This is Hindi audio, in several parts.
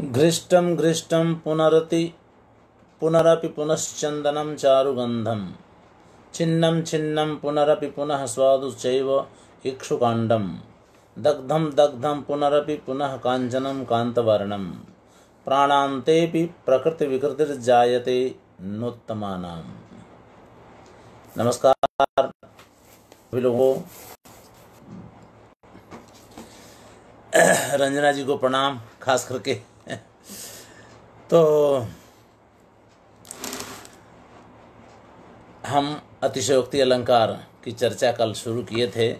घृष्टम घृष्टम पुनरति पुनरपि पुनश्चंदनम चारुगंधम छिन्नम छिन्नम पुनरपि पुनः स्वादुश्चैव इक्षुकाण्डम दग्धम दग्धम पुनरपि पुनः काञ्चनं कान्तवर्णं प्राणान्तेऽपि प्रकृतिविकृतिर्जायते नोत्तमानां नमस्कार लोगों रंजना जी को प्रणाम खास करके तो हम अतिशयोक्ति अलंकार की चर्चा कल शुरू किए थे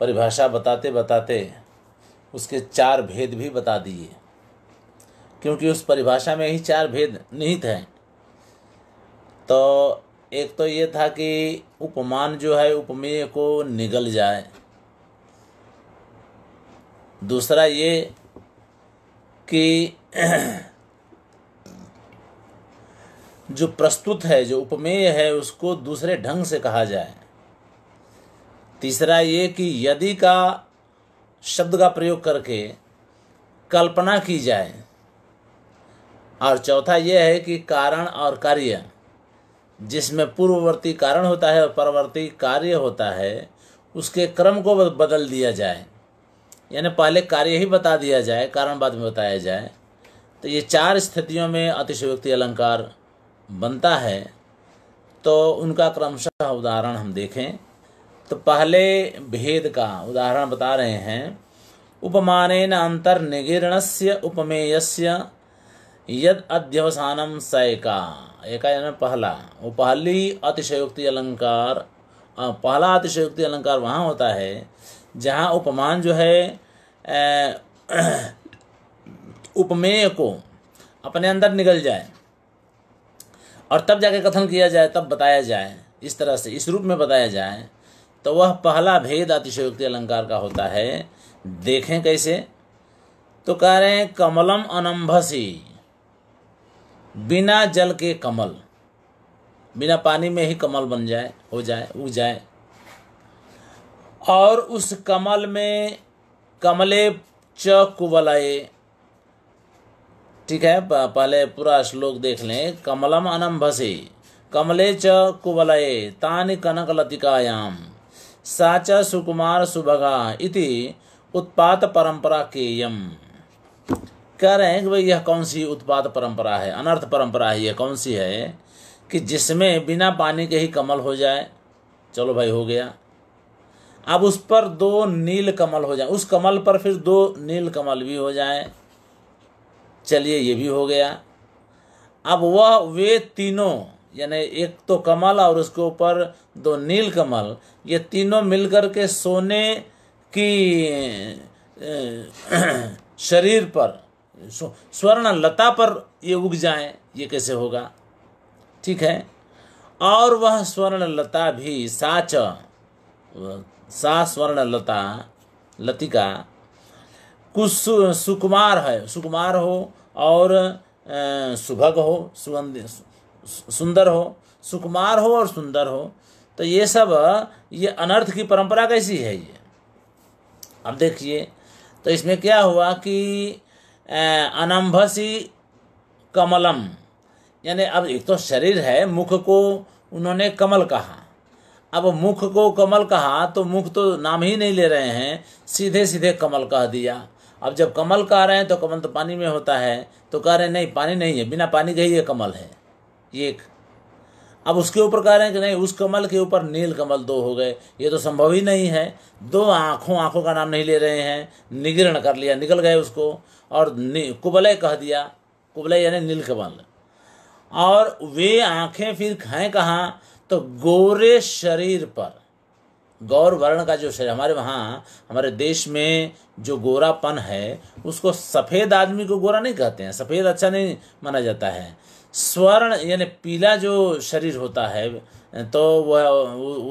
परिभाषा बताते बताते उसके चार भेद भी बता दिए क्योंकि उस परिभाषा में ही चार भेद निहित हैं तो एक तो ये था कि उपमान जो है उपमेय को निगल जाए दूसरा ये कि जो प्रस्तुत है जो उपमेय है उसको दूसरे ढंग से कहा जाए तीसरा ये कि यदि का शब्द का प्रयोग करके कल्पना की जाए और चौथा यह है कि कारण और कार्य जिसमें पूर्ववर्ती कारण होता है और परवर्ती कार्य होता है उसके क्रम को बदल दिया जाए यानी पहले कार्य ही बता दिया जाए कारण बाद में बताया जाए तो ये चार स्थितियों में अतिशयोक्ति अलंकार बनता है तो उनका क्रमशः उदाहरण हम देखें तो पहले भेद का उदाहरण बता रहे हैं उपमानेन अंतर्निगीर्णस्य से यद अध्यवसानम सय का एक यानी पहला वो पहली अतिशयोक्ति अलंकार पहला अतिशयोक्ति अलंकार वहाँ होता है जहाँ उपमान जो है उपमेय को अपने अंदर निकल जाए और तब जाके कथन किया जाए तब बताया जाए इस तरह से इस रूप में बताया जाए तो वह पहला भेद अतिशयोक्ति अलंकार का होता है देखें कैसे तो कह रहे हैं कमलम अनम्भसी बिना जल के कमल बिना पानी में ही कमल बन जाए हो जाए उग जाए और उस कमल में कमले च कुवलाए ठीक है पहले पूरा श्लोक देख लें कमलम अनम भसे कमले च कुबलये तानि कनक लतिकायाम साच सुकुमार सुभगा इति उत्पात परंपरा केयम कह रहे हैं कि भाई यह कौन सी उत्पात परंपरा है अनर्थ परंपरा है यह कौन सी है कि जिसमें बिना पानी के ही कमल हो जाए चलो भाई हो गया अब उस पर दो नील कमल हो जाए उस कमल पर फिर दो नील कमल भी हो जाए चलिए ये भी हो गया अब वह वे तीनों यानी एक तो कमल और उसके ऊपर दो नील कमल ये तीनों मिलकर के सोने की शरीर पर स्वर्ण लता पर ये उग जाए ये कैसे होगा ठीक है और वह स्वर्ण लता भी साच सा स्वर्ण लता लतिका कुछ सुकुमार है सुकुमार हो और सुभग हो सुगंध सुंदर हो सुकुमार हो और सुंदर हो तो ये सब ये अनर्थ की परंपरा कैसी है ये अब देखिए तो इसमें क्या हुआ कि अनम्भसी कमलम यानी अब एक तो शरीर है मुख को उन्होंने कमल कहा अब मुख को कमल कहा तो मुख तो नाम ही नहीं ले रहे हैं सीधे सीधे कमल कह दिया अब जब कमल कह रहे हैं तो कमल तो पानी में होता है तो कह रहे हैं नहीं पानी नहीं है बिना पानी के ही ये कमल है ये एक अब उसके ऊपर कह रहे हैं कि नहीं उस कमल के ऊपर नील कमल दो हो गए ये तो संभव ही नहीं है दो आँखों आँखों का नाम नहीं ले रहे हैं निगरण कर लिया निकल गए उसको और कुबलय कह दिया कुबलय यानी नील कमल और वे आँखें फिर खाएँ कहाँ तो गोरे शरीर पर गौर वर्ण का जो शरीर हमारे वहाँ हमारे देश में जो गोरापन है उसको सफ़ेद आदमी को गोरा नहीं कहते हैं सफ़ेद अच्छा नहीं माना जाता है स्वर्ण यानी पीला जो शरीर होता है तो वह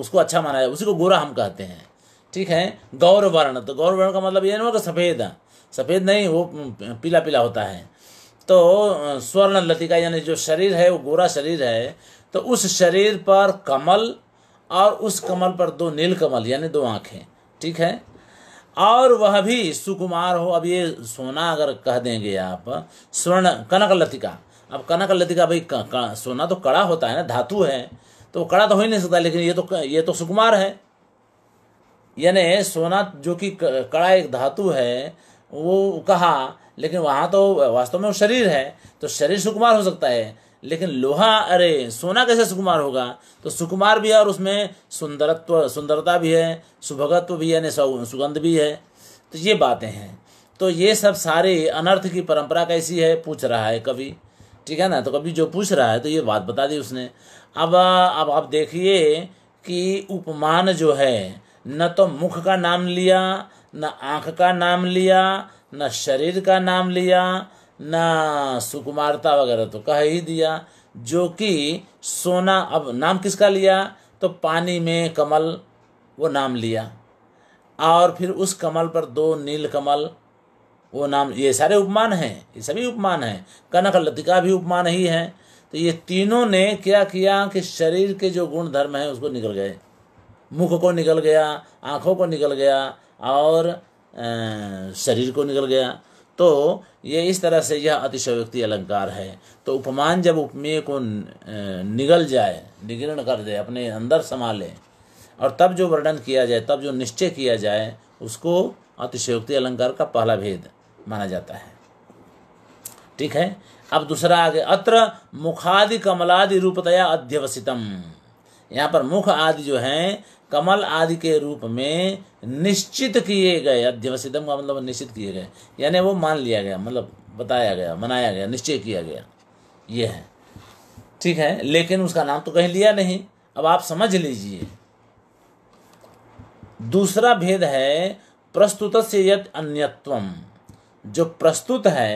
उसको अच्छा माना जाता है उसी को गोरा हम कहते हैं ठीक है गौर वर्ण तो गौर वर्ण का मतलब ये नहीं होगा सफ़ेद सफ़ेद नहीं वो पीला पीला होता है तो स्वर्ण लतिका यानी जो शरीर है वो गोरा शरीर है तो उस शरीर पर कमल और उस कमल पर दो नील कमल यानी दो आंखें ठीक है और वह भी सुकुमार हो अब ये सोना अगर कह देंगे आप स्वर्ण कनक लतिका अब कनक लतिका भाई क, क, सोना तो कड़ा होता है ना धातु है तो कड़ा तो हो ही नहीं सकता लेकिन ये तो ये तो सुकुमार है यानी सोना जो कि कड़ा एक धातु है वो कहा लेकिन वहाँ तो वास्तव में वो शरीर है तो शरीर सुकुमार हो सकता है लेकिन लोहा अरे सोना कैसे सुकुमार होगा तो सुकुमार भी है और उसमें सुंदरत्व सुंदरता भी है सुभगत्व भी है यानी सुगंध भी है तो ये बातें हैं तो ये सब सारे अनर्थ की परंपरा कैसी है पूछ रहा है कभी ठीक है ना तो कभी जो पूछ रहा है तो ये बात बता दी उसने अब अब आप देखिए कि उपमान जो है न तो मुख का नाम लिया न आँख का नाम लिया न शरीर का नाम लिया ना सुकुमारता वगैरह तो कह ही दिया जो कि सोना अब नाम किसका लिया तो पानी में कमल वो नाम लिया और फिर उस कमल पर दो नील कमल वो नाम ये सारे उपमान हैं ये सभी उपमान हैं कनक लतिका भी उपमान ही है तो ये तीनों ने क्या किया कि शरीर के जो गुण धर्म हैं उसको निकल गए मुख को निकल गया आँखों को निकल गया और शरीर को निकल गया तो ये इस तरह से यह अतिशयोक्ति अलंकार है तो उपमान जब उपमेय को निगल जाए निगरण कर दे अपने अंदर संभाले और तब जो वर्णन किया जाए तब जो निश्चय किया जाए उसको अतिशयोक्ति अलंकार का पहला भेद माना जाता है ठीक है अब दूसरा आगे अत्र मुखादि कमलादि रूपतया अध्यवसितम यहाँ पर मुख आदि जो हैं कमल आदि के रूप में निश्चित किए गए अध्यवसितम का मतलब निश्चित किए गए यानी वो मान लिया गया मतलब बताया गया मनाया गया निश्चय किया गया ये है ठीक है लेकिन उसका नाम तो कहीं लिया नहीं अब आप समझ लीजिए दूसरा भेद है प्रस्तुत से यद अन्यत्वम जो प्रस्तुत है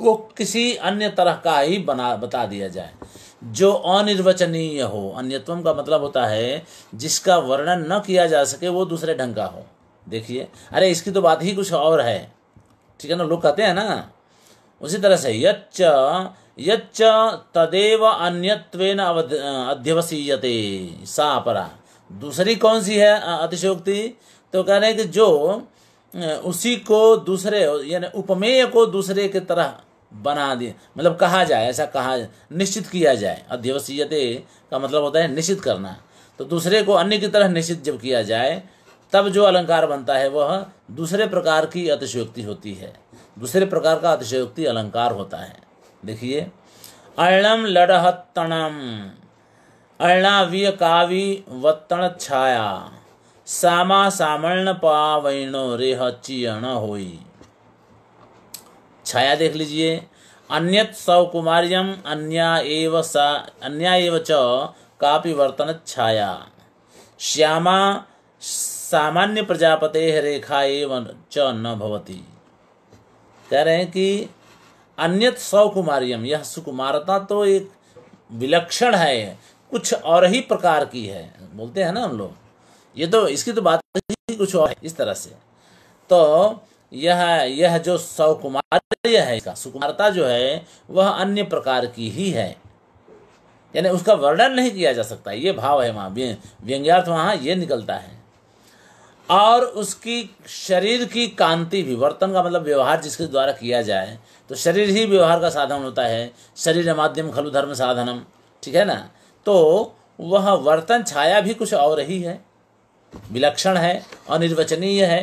वो किसी अन्य तरह का ही बना बता दिया जाए जो अनिर्वचनीय हो अन्यत्वम का मतलब होता है जिसका वर्णन न किया जा सके वो दूसरे ढंग का हो देखिए अरे इसकी तो बात ही कुछ और है ठीक है ना लोग कहते हैं ना उसी तरह से यच्च यच्च तदेव अन्यत्व अध्यवसीयते सा अपरा दूसरी कौन सी है अतिशोक्ति तो कह रहे हैं कि जो उसी को दूसरे यानी उपमेय को दूसरे की तरह बना दिया मतलब कहा जाए ऐसा कहा जाए निश्चित किया जाए अध्यवसीयते का मतलब होता है निश्चित करना तो दूसरे को अन्य की तरह निश्चित जब किया जाए तब जो अलंकार बनता है वह दूसरे प्रकार की अतिशयोक्ति होती है दूसरे प्रकार का अतिशयोक्ति अलंकार होता है देखिए अर्णम लड़हत्तणम अर्णावीय कावि वत्तण छाया सामा सामर्ण पावण रेह चियण होई छाया देख लीजिए अन्यत सौ कुमारियम अन्या एव सा अन्या एव च कापि वर्तन छाया श्यामा सामान्य प्रजापते रेखा एवं च न भवती कह रहे हैं कि अन्यत सौ कुमारियम यह सुकुमारता तो एक विलक्षण है कुछ और ही प्रकार की है बोलते हैं ना हम लोग ये तो इसकी तो बात कुछ और है इस तरह से तो यह यह जो सौकुमार है इसका सुकुमारता जो है वह अन्य प्रकार की ही है यानी उसका वर्णन नहीं किया जा सकता ये भाव है वहाँ व्यंग्यार्थ वहाँ ये निकलता है और उसकी शरीर की कांति भी वर्तन का मतलब व्यवहार जिसके द्वारा किया जाए तो शरीर ही व्यवहार का साधन होता है शरीर माध्यम खलु धर्म साधनम ठीक है ना तो वह वर्तन छाया भी कुछ और ही है विलक्षण है अनिर्वचनीय है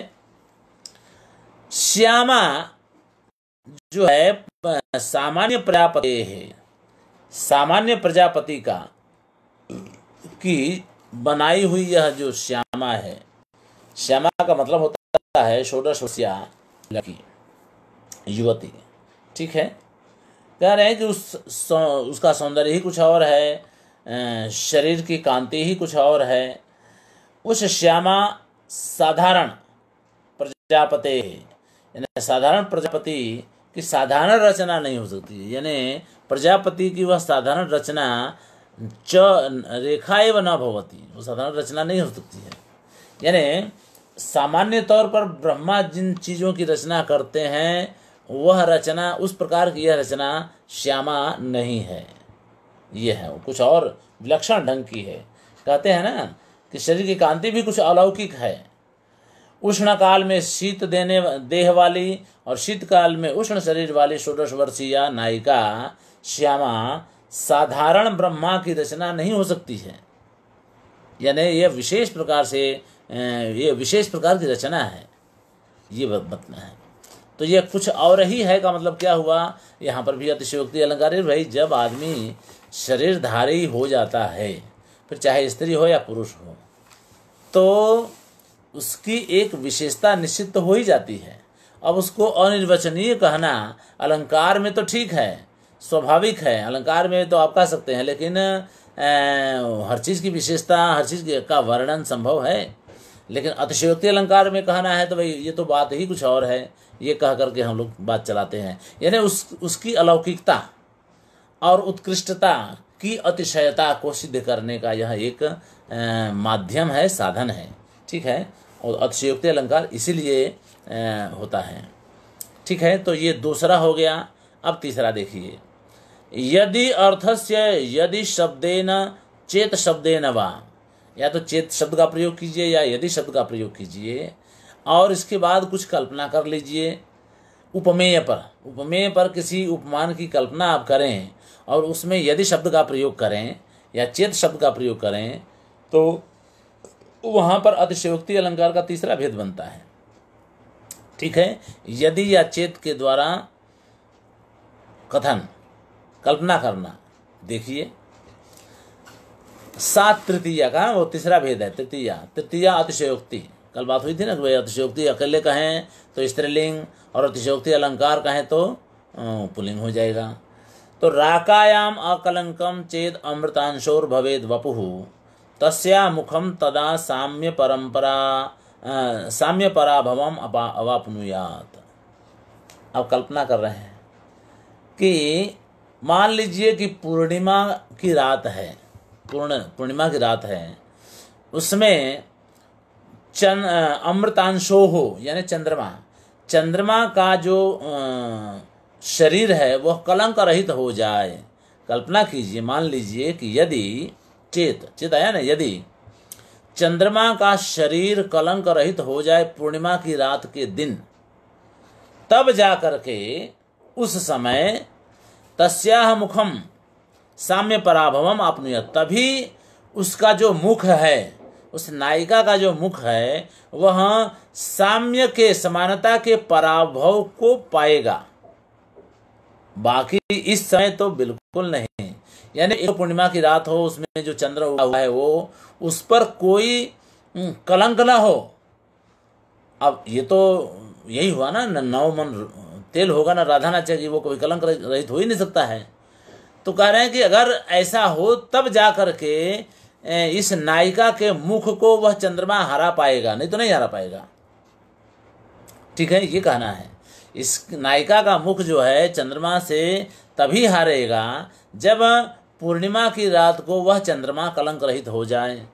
श्यामा जो है सामान्य प्रजापति है सामान्य प्रजापति का की बनाई हुई यह जो श्यामा है श्यामा का मतलब होता है षोडश वस्या लड़की युवती ठीक है कह रहे हैं कि उस सौ, उसका सौंदर्य ही कुछ और है शरीर की कांति ही कुछ और है उस श्यामा साधारण प्रजापते है यानी साधारण प्रजापति की साधारण रचना नहीं हो सकती यानी प्रजापति की वह साधारण रचना च रेखा एवं न भवती वो साधारण रचना नहीं हो सकती है यानी सामान्य तौर पर ब्रह्मा जिन चीज़ों की रचना करते हैं वह रचना उस प्रकार की यह रचना श्यामा नहीं है यह है कुछ और विलक्षण ढंग की है कहते हैं ना कि शरीर की कांति भी कुछ अलौकिक है उष्ण काल में शीत देने देह वाली और शीतकाल में उष्ण शरीर वाली षोडश वर्षीय नायिका श्यामा साधारण ब्रह्मा की रचना नहीं हो सकती है यानी यह विशेष प्रकार से ये विशेष प्रकार की रचना है ये बतना है तो यह कुछ और ही है का मतलब क्या हुआ यहाँ पर भी अतिशयोक्ति अलंकार भाई जब आदमी शरीरधारी हो जाता है फिर चाहे स्त्री हो या पुरुष हो तो उसकी एक विशेषता निश्चित तो हो ही जाती है अब उसको अनिर्वचनीय कहना अलंकार में तो ठीक है स्वाभाविक है अलंकार में तो आप कह सकते हैं लेकिन हर चीज़ की विशेषता हर चीज़ का वर्णन संभव है लेकिन अतिशयोक्ति अलंकार में कहना है तो भाई ये तो बात ही कुछ और है ये कह करके हम लोग बात चलाते हैं यानी उस उसकी अलौकिकता और उत्कृष्टता की अतिशयता को सिद्ध करने का यह एक माध्यम है साधन है ठीक है और अतिशयोक्ति अलंकार इसीलिए होता है ठीक है तो ये दूसरा हो गया अब तीसरा देखिए यदि अर्थस्य यदि शब्देन चेत शब्देन वा या तो चेत शब्द का प्रयोग कीजिए या यदि शब्द का प्रयोग कीजिए और इसके बाद कुछ कल्पना कर लीजिए उपमेय पर उपमेय पर किसी उपमान की कल्पना आप करें और उसमें यदि शब्द का प्रयोग करें या चेत शब्द का प्रयोग करें तो तो वहां पर अतिशयोक्ति अलंकार का तीसरा भेद बनता है ठीक है यदि या चेत के द्वारा कथन कल्पना करना देखिए सात तृतीया का वो तीसरा भेद है तृतीया तृतीया अतिशयोक्ति कल बात हुई थी ना कि भाई अतिशयोक्ति अकेले कहें तो स्त्रीलिंग और अतिशयोक्ति अलंकार कहें तो पुलिंग हो जाएगा तो राकायाम अकलंकम चेद अमृतांशोर भवेद वपुहु तस्या मुखम तदा साम्य परंपरा साम्य पराभव अवापनुयात अब कल्पना कर रहे हैं कि मान लीजिए कि पूर्णिमा की रात है पूर्ण पूर्णिमा की रात है उसमें चन अमृतांशो हो यानी चंद्रमा चंद्रमा का जो शरीर है वह कलंक रहित हो जाए कल्पना कीजिए मान लीजिए कि यदि चेत चेत आया ना यदि चंद्रमा का शरीर कलंक रहित हो जाए पूर्णिमा की रात के दिन तब जा करके उस समय तस्याह मुखम साम्य पराभवम आपनुय तभी उसका जो मुख है उस नायिका का जो मुख है वह साम्य के समानता के पराभव को पाएगा बाकी इस समय तो बिल्कुल नहीं यानी एक पूर्णिमा की रात हो उसमें जो चंद्र उगा हुआ है वो उस पर कोई हम्म, कलंक ना हो अब ये तो यही हुआ ना नौ मन तेल होगा ना राधा ना चाहिए वो कोई कलंक रहित हो ही नहीं सकता है तो कह रहे हैं कि अगर ऐसा हो तब जा करके इस नायिका के मुख को वह चंद्रमा हरा पाएगा नहीं तो नहीं हरा पाएगा ठीक है ये कहना है इस नायिका का मुख जो है चंद्रमा से तभी हारेगा जब पूर्णिमा की रात को वह चंद्रमा कलंक रहित हो जाए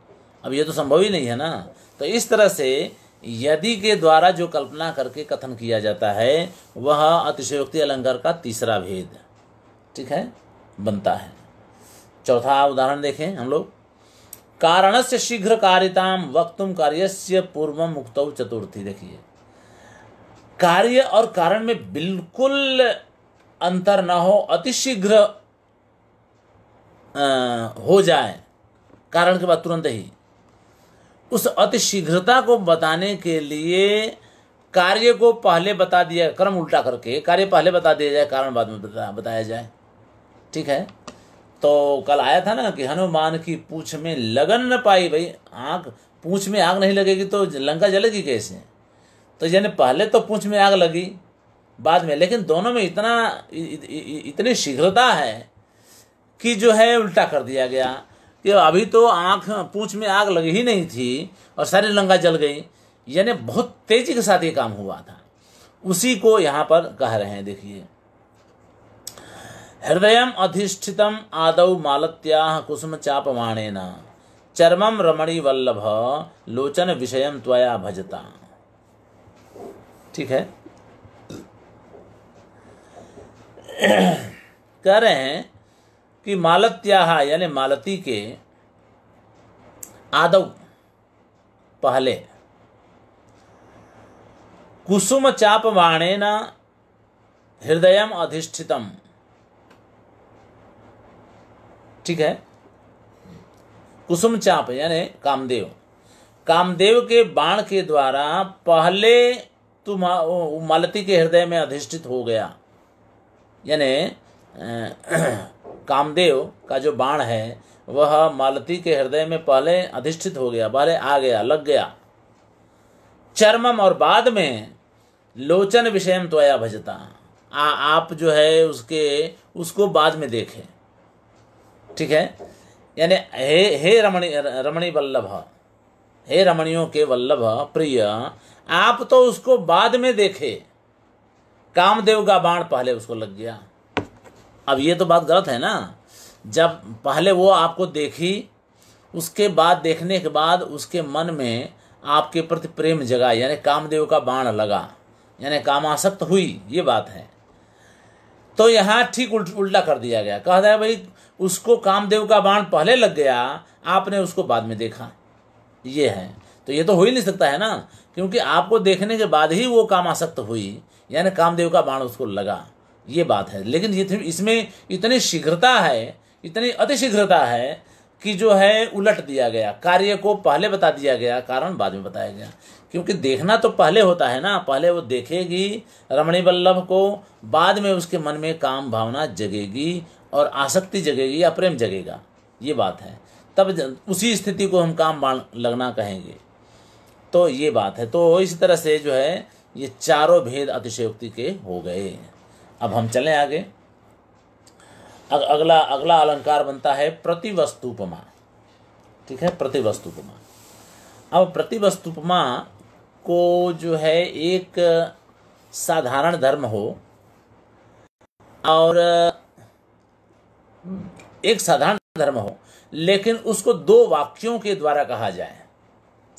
अब यह तो संभव ही नहीं है ना तो इस तरह से यदि के द्वारा जो कल्पना करके कथन किया जाता है वह अतिशयोक्ति अलंकार का तीसरा भेद ठीक है बनता है चौथा उदाहरण देखें हम लोग कारण से शीघ्र कार्यताम वक्तुम कार्य से पूर्व मुक्त चतुर्थी देखिए कार्य और कारण में बिल्कुल अंतर न हो अतिशीघ्र हो जाए कारण के बाद तुरंत ही उस अति शीघ्रता को बताने के लिए कार्य को पहले बता दिया कर्म उल्टा करके कार्य पहले बता दिया जाए कारण बाद में बता, बताया जाए ठीक है तो कल आया था ना कि हनुमान की पूछ में लगन न पाई भाई आग पूछ में आग नहीं लगेगी तो लंका जलेगी कैसे तो यानी पहले तो पूछ में आग लगी बाद में लेकिन दोनों में इतना इ, इ, इ, इतनी शीघ्रता है कि जो है उल्टा कर दिया गया कि अभी तो आंख पूछ में आग लगी ही नहीं थी और सारी लंगा जल गई यानी बहुत तेजी के साथ ये काम हुआ था उसी को यहाँ पर कह रहे हैं देखिए हृदय अधिष्ठितम आदौ मालत्या कुसुम न चरमम रमणी वल्लभ लोचन विषय त्वया भजता ठीक है कह रहे हैं कि मालत्या यानी मालती के आदव पहले कुसुम चाप न हृदय अधिष्ठितम ठीक है कुसुम चाप यानी कामदेव कामदेव के बाण के द्वारा पहले तुम मालती के हृदय में अधिष्ठित हो गया यानी कामदेव का जो बाण है वह मालती के हृदय में पहले अधिष्ठित हो गया पहले आ गया लग गया चरमम और बाद में लोचन विषय त्वया भजता आ, आप जो है उसके उसको बाद में देखें ठीक है यानी हे हे रमणी रमणी वल्लभ हे रमणियों के वल्लभ प्रिय आप तो उसको बाद में देखे कामदेव का बाण पहले उसको लग गया अब ये तो बात गलत है ना जब पहले वो आपको देखी उसके बाद देखने के बाद उसके मन में आपके प्रति प्रेम जगा यानी कामदेव का बाण लगा यानी कामासक्त हुई ये बात है तो यहाँ ठीक उल्ट उल्टा कर दिया गया कहा जाए भाई उसको कामदेव का बाण पहले लग गया आपने उसको बाद में देखा ये है तो ये तो हो ही नहीं सकता है ना क्योंकि आपको देखने के बाद ही वो कामासक्त हुई यानी कामदेव का बाण उसको लगा ये बात है लेकिन ये इसमें इतनी शीघ्रता है इतनी अतिशीघ्रता है कि जो है उलट दिया गया कार्य को पहले बता दिया गया कारण बाद में बताया गया क्योंकि देखना तो पहले होता है ना पहले वो देखेगी रमणी वल्लभ को बाद में उसके मन में काम भावना जगेगी और आसक्ति जगेगी या प्रेम जगेगा ये बात है तब उसी स्थिति को हम काम लगना कहेंगे तो ये बात है तो इस तरह से जो है ये चारों भेद अतिशयोक्ति के हो गए अब हम चलें आगे अग, अगला अगला अलंकार बनता है प्रतिवस्तुपमा ठीक है प्रतिवस्तुपमा अब प्रतिवस्तुपमा को जो है एक साधारण धर्म हो और एक साधारण धर्म हो लेकिन उसको दो वाक्यों के द्वारा कहा जाए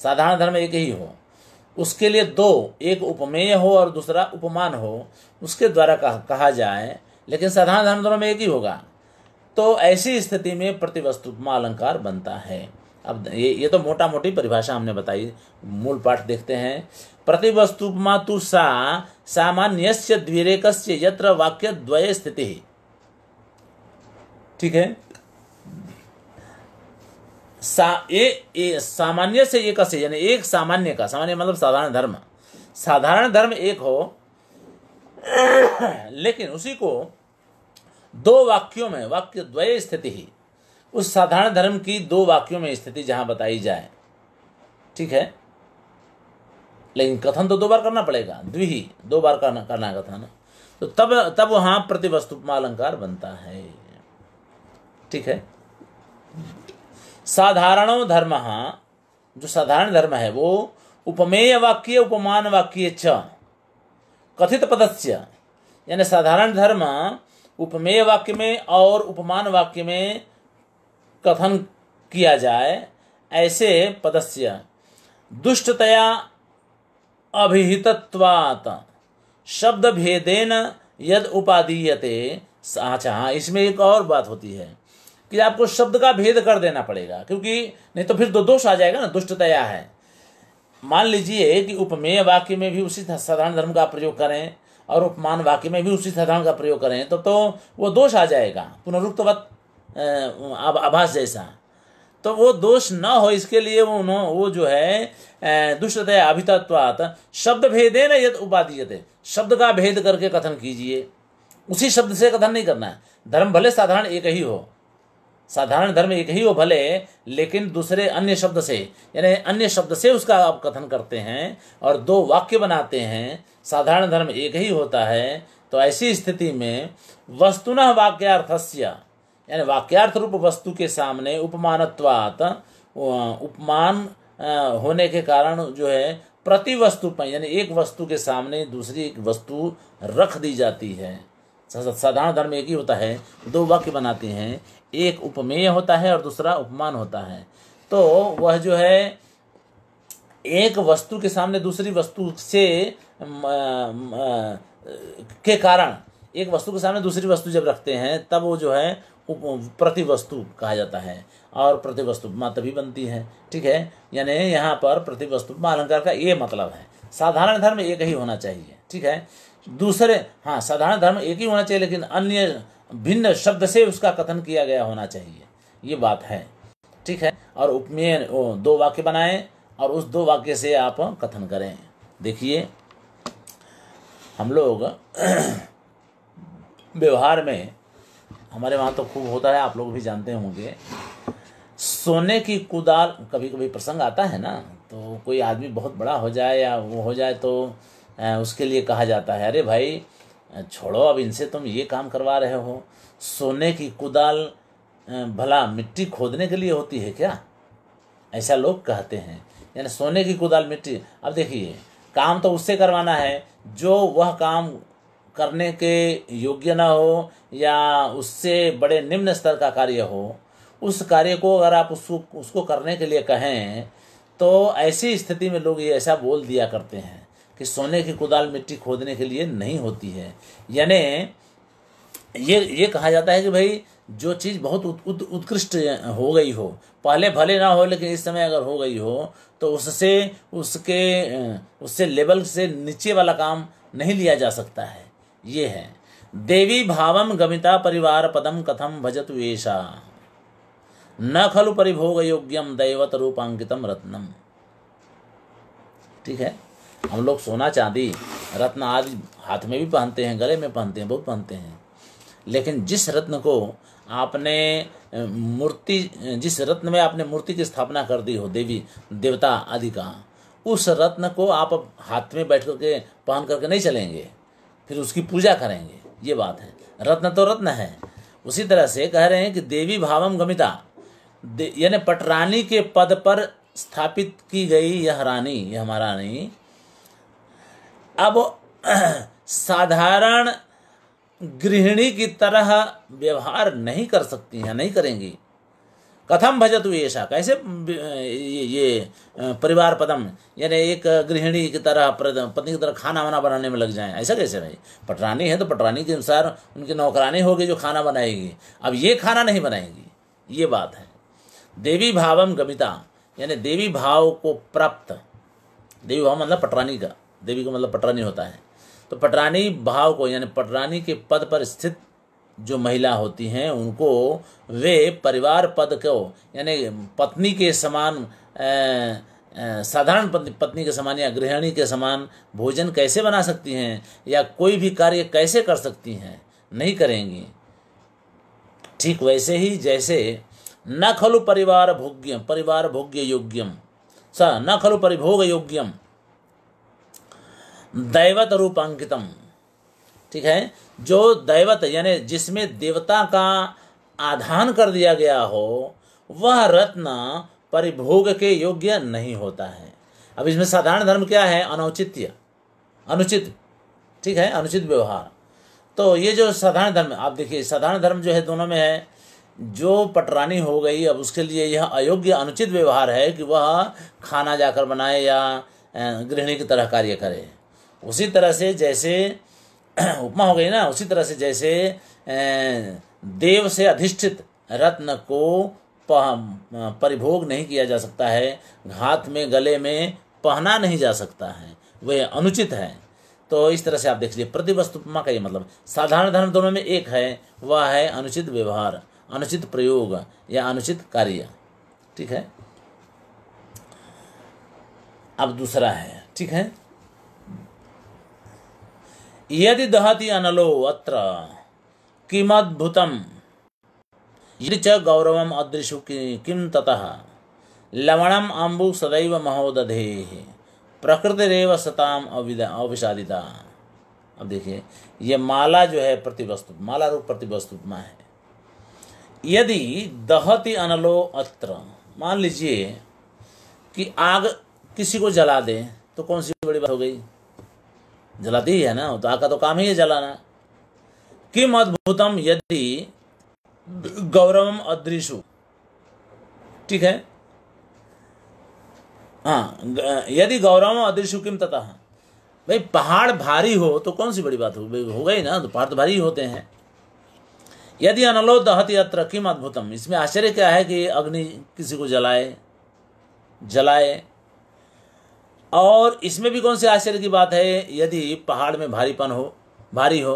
साधारण धर्म एक ही हो उसके लिए दो एक उपमेय हो और दूसरा उपमान हो उसके द्वारा कहा, जाए लेकिन साधारण धर्म दोनों में एक ही होगा तो ऐसी स्थिति में प्रतिवस्तुपमा अलंकार बनता है अब ये ये तो मोटा मोटी परिभाषा हमने बताई मूल पाठ देखते हैं प्रतिवस्तुपमा तु सा सामान्य द्विरेक यत्र वाक्य द्वय स्थिति ठीक है सा ए, ए सामान्य से एक से यानी एक सामान्य का सामान्य मतलब साधारण धर्म साधारण धर्म एक हो लेकिन उसी को दो वाक्यों में वाक्य द्वय स्थिति ही उस साधारण धर्म की दो वाक्यों में स्थिति जहां बताई जाए ठीक है लेकिन कथन तो दो बार करना पड़ेगा द्विही दो बार करना करना है कथन तो तब तब वहां प्रतिवस्तुपमा अलंकार बनता है ठीक है साधारण धर्म जो साधारण धर्म है वो उपमेय वाक्य उपमान वाक्य च कथित पदस्य यानी साधारण धर्म उपमेय वाक्य में और उपमान वाक्य में कथन किया जाए ऐसे पदस्य दुष्टतया अभिहितत्वात् शब्द भेदेन यद उपादीयते अच्छा इसमें एक और बात होती है कि आपको शब्द का भेद कर देना पड़ेगा क्योंकि नहीं तो फिर दो तो दोष आ जाएगा ना दुष्टतया है मान लीजिए कि उपमेय वाक्य में भी उसी साधारण धर्म का प्रयोग करें और उपमान वाक्य में भी उसी साधारण का प्रयोग करें तो तो वो दोष आ जाएगा पुनरुक्तवत आभास जैसा तो वो दोष न हो इसके लिए वो उन्हों वो जो है दुष्टतया अभितत्वात शब्द भेदे न यद उपाधीयते शब्द का भेद करके कथन कीजिए उसी शब्द से कथन नहीं करना है धर्म भले साधारण एक ही हो साधारण धर्म एक ही हो भले लेकिन दूसरे अन्य शब्द से यानी अन्य शब्द से उसका आप कथन करते हैं और दो वाक्य बनाते हैं साधारण धर्म एक ही होता है तो ऐसी स्थिति में वस्तुन वाक्यार्थस्य यानी वाक्यार्थ रूप वस्तु के सामने उपमानत्वात उपमान होने के कारण जो है प्रति वस्तु पर यानी एक वस्तु के सामने दूसरी एक वस्तु रख दी जाती है साधारण धर्म एक ही होता है दो वाक्य बनाते हैं एक उपमेय होता है और दूसरा उपमान होता है तो वह जो है एक वस्तु के सामने दूसरी वस्तु से म, म, के कारण एक वस्तु के सामने दूसरी वस्तु जब रखते हैं तब वो जो है प्रति वस्तु कहा जाता है और प्रति वस्तु मात भी बनती है ठीक है यानी यहाँ पर प्रति वस्तु अलंकार का ये मतलब है साधारण धर्म एक ही होना चाहिए ठीक है दूसरे हाँ साधारण धर्म एक ही होना चाहिए लेकिन अन्य भिन्न शब्द से उसका कथन किया गया होना चाहिए ये बात है ठीक है और उपमेय दो वाक्य बनाएं और उस दो वाक्य से आप कथन करें देखिए हम लोग व्यवहार में हमारे वहाँ तो खूब होता है आप लोग भी जानते होंगे सोने की कुदाल कभी कभी प्रसंग आता है ना तो कोई आदमी बहुत बड़ा हो जाए या वो हो जाए तो उसके लिए कहा जाता है अरे भाई छोड़ो अब इनसे तुम ये काम करवा रहे हो सोने की कुदाल भला मिट्टी खोदने के लिए होती है क्या ऐसा लोग कहते हैं यानी सोने की कुदाल मिट्टी अब देखिए काम तो उससे करवाना है जो वह काम करने के योग्य ना हो या उससे बड़े निम्न स्तर का कार्य हो उस कार्य को अगर आप उसको उसको करने के लिए कहें तो ऐसी स्थिति में लोग ये ऐसा बोल दिया करते हैं कि सोने की कुदाल मिट्टी खोदने के लिए नहीं होती है यानी ये ये कहा जाता है कि भाई जो चीज़ बहुत उत, उत, उत्कृष्ट हो गई हो पहले भले ना हो लेकिन इस समय अगर हो गई हो तो उससे उसके उससे लेवल से नीचे वाला काम नहीं लिया जा सकता है ये है देवी भावम गमिता परिवार पदम कथम भजत वेशा न खलु परिभोग योग्यम दैवत रूपांकितम रत्नम ठीक है हम लोग सोना चांदी रत्न आदि हाथ में भी पहनते हैं गले में पहनते हैं बहुत पहनते हैं लेकिन जिस रत्न को आपने मूर्ति जिस रत्न में आपने मूर्ति की स्थापना कर दी हो देवी देवता आदि का उस रत्न को आप हाथ में बैठ करके पहन करके नहीं चलेंगे फिर उसकी पूजा करेंगे ये बात है रत्न तो रत्न है उसी तरह से कह रहे हैं कि देवी भावम गमिता दे, यानी पटरानी के पद पर स्थापित की गई यह रानी यह महारानी अब साधारण गृहिणी की तरह व्यवहार नहीं कर सकती हैं नहीं करेंगी कथम भजत ऐसा कैसे ये, ये परिवार पदम यानी एक गृहिणी की तरह पत्नी की तरह खाना वाना बनाने में लग जाए ऐसा कैसे भाई पटरानी है तो पटरानी के अनुसार उनकी नौकरानी होगी जो खाना बनाएगी अब ये खाना नहीं बनाएगी ये बात है देवी भावम गमिता यानी देवी भाव को प्राप्त देवी भाव मतलब पटरानी का देवी का मतलब पटरानी होता है तो पटरानी भाव को यानी पटरानी के पद पर स्थित जो महिला होती हैं उनको वे परिवार पद को यानी पत्नी के समान साधारण पत्नी पत्नी के समान या गृहिणी के समान भोजन कैसे बना सकती हैं या कोई भी कार्य कैसे कर सकती हैं नहीं करेंगी ठीक वैसे ही जैसे न खलु परिवार भोग्यम परिवार भोग्य योग्यम स न खलु परिभोग योग्यम दैवत रूपांकितम ठीक है जो दैवत यानी जिसमें देवता का आधान कर दिया गया हो वह रत्न परिभोग के योग्य नहीं होता है अब इसमें साधारण धर्म क्या है अनौचित्य अनुचित ठीक है अनुचित व्यवहार तो ये जो साधारण धर्म आप देखिए साधारण धर्म जो है दोनों में है जो पटरानी हो गई अब उसके लिए यह अयोग्य अनुचित व्यवहार है कि वह खाना जाकर बनाए या गृहिणी की तरह कार्य करे उसी तरह से जैसे उपमा हो गई ना उसी तरह से जैसे देव से अधिष्ठित रत्न को परिभोग नहीं किया जा सकता है हाथ में गले में पहना नहीं जा सकता है वह अनुचित है तो इस तरह से आप देख लीजिए प्रतिवस्तु उपमा का ये मतलब साधारण धर्म दोनों में एक है वह है अनुचित व्यवहार अनुचित प्रयोग या अनुचित कार्य ठीक है अब दूसरा है ठीक है यदि दहति अनलो अत्र किमद्भुतम यदि च गौरव अदृशु किम ततः लवणम अंबु सदैव महोदधे प्रकृतिरव सताम अविषादिता अब देखिए ये माला जो है प्रतिवस्तु माला रूप मा है यदि दहति अनलो अत्र मान लीजिए कि आग किसी को जला दे तो कौन सी बड़ी बात हो गई जलाती है ना तो आका तो काम ही है जलाना किम अद्भुतम यदि गौरव अदृशु ठीक है हाँ यदि गौरव अदृशु किम तथा भाई पहाड़ भारी हो तो कौन सी बड़ी बात हो हो गई ना तो पहाड़ तो भारी होते हैं यदि अनलो दहत अत्र किम अद्भुतम इसमें आश्चर्य क्या है कि अग्नि किसी को जलाए जलाए और इसमें भी कौन से आश्चर्य की बात है यदि पहाड़ में भारीपन हो भारी हो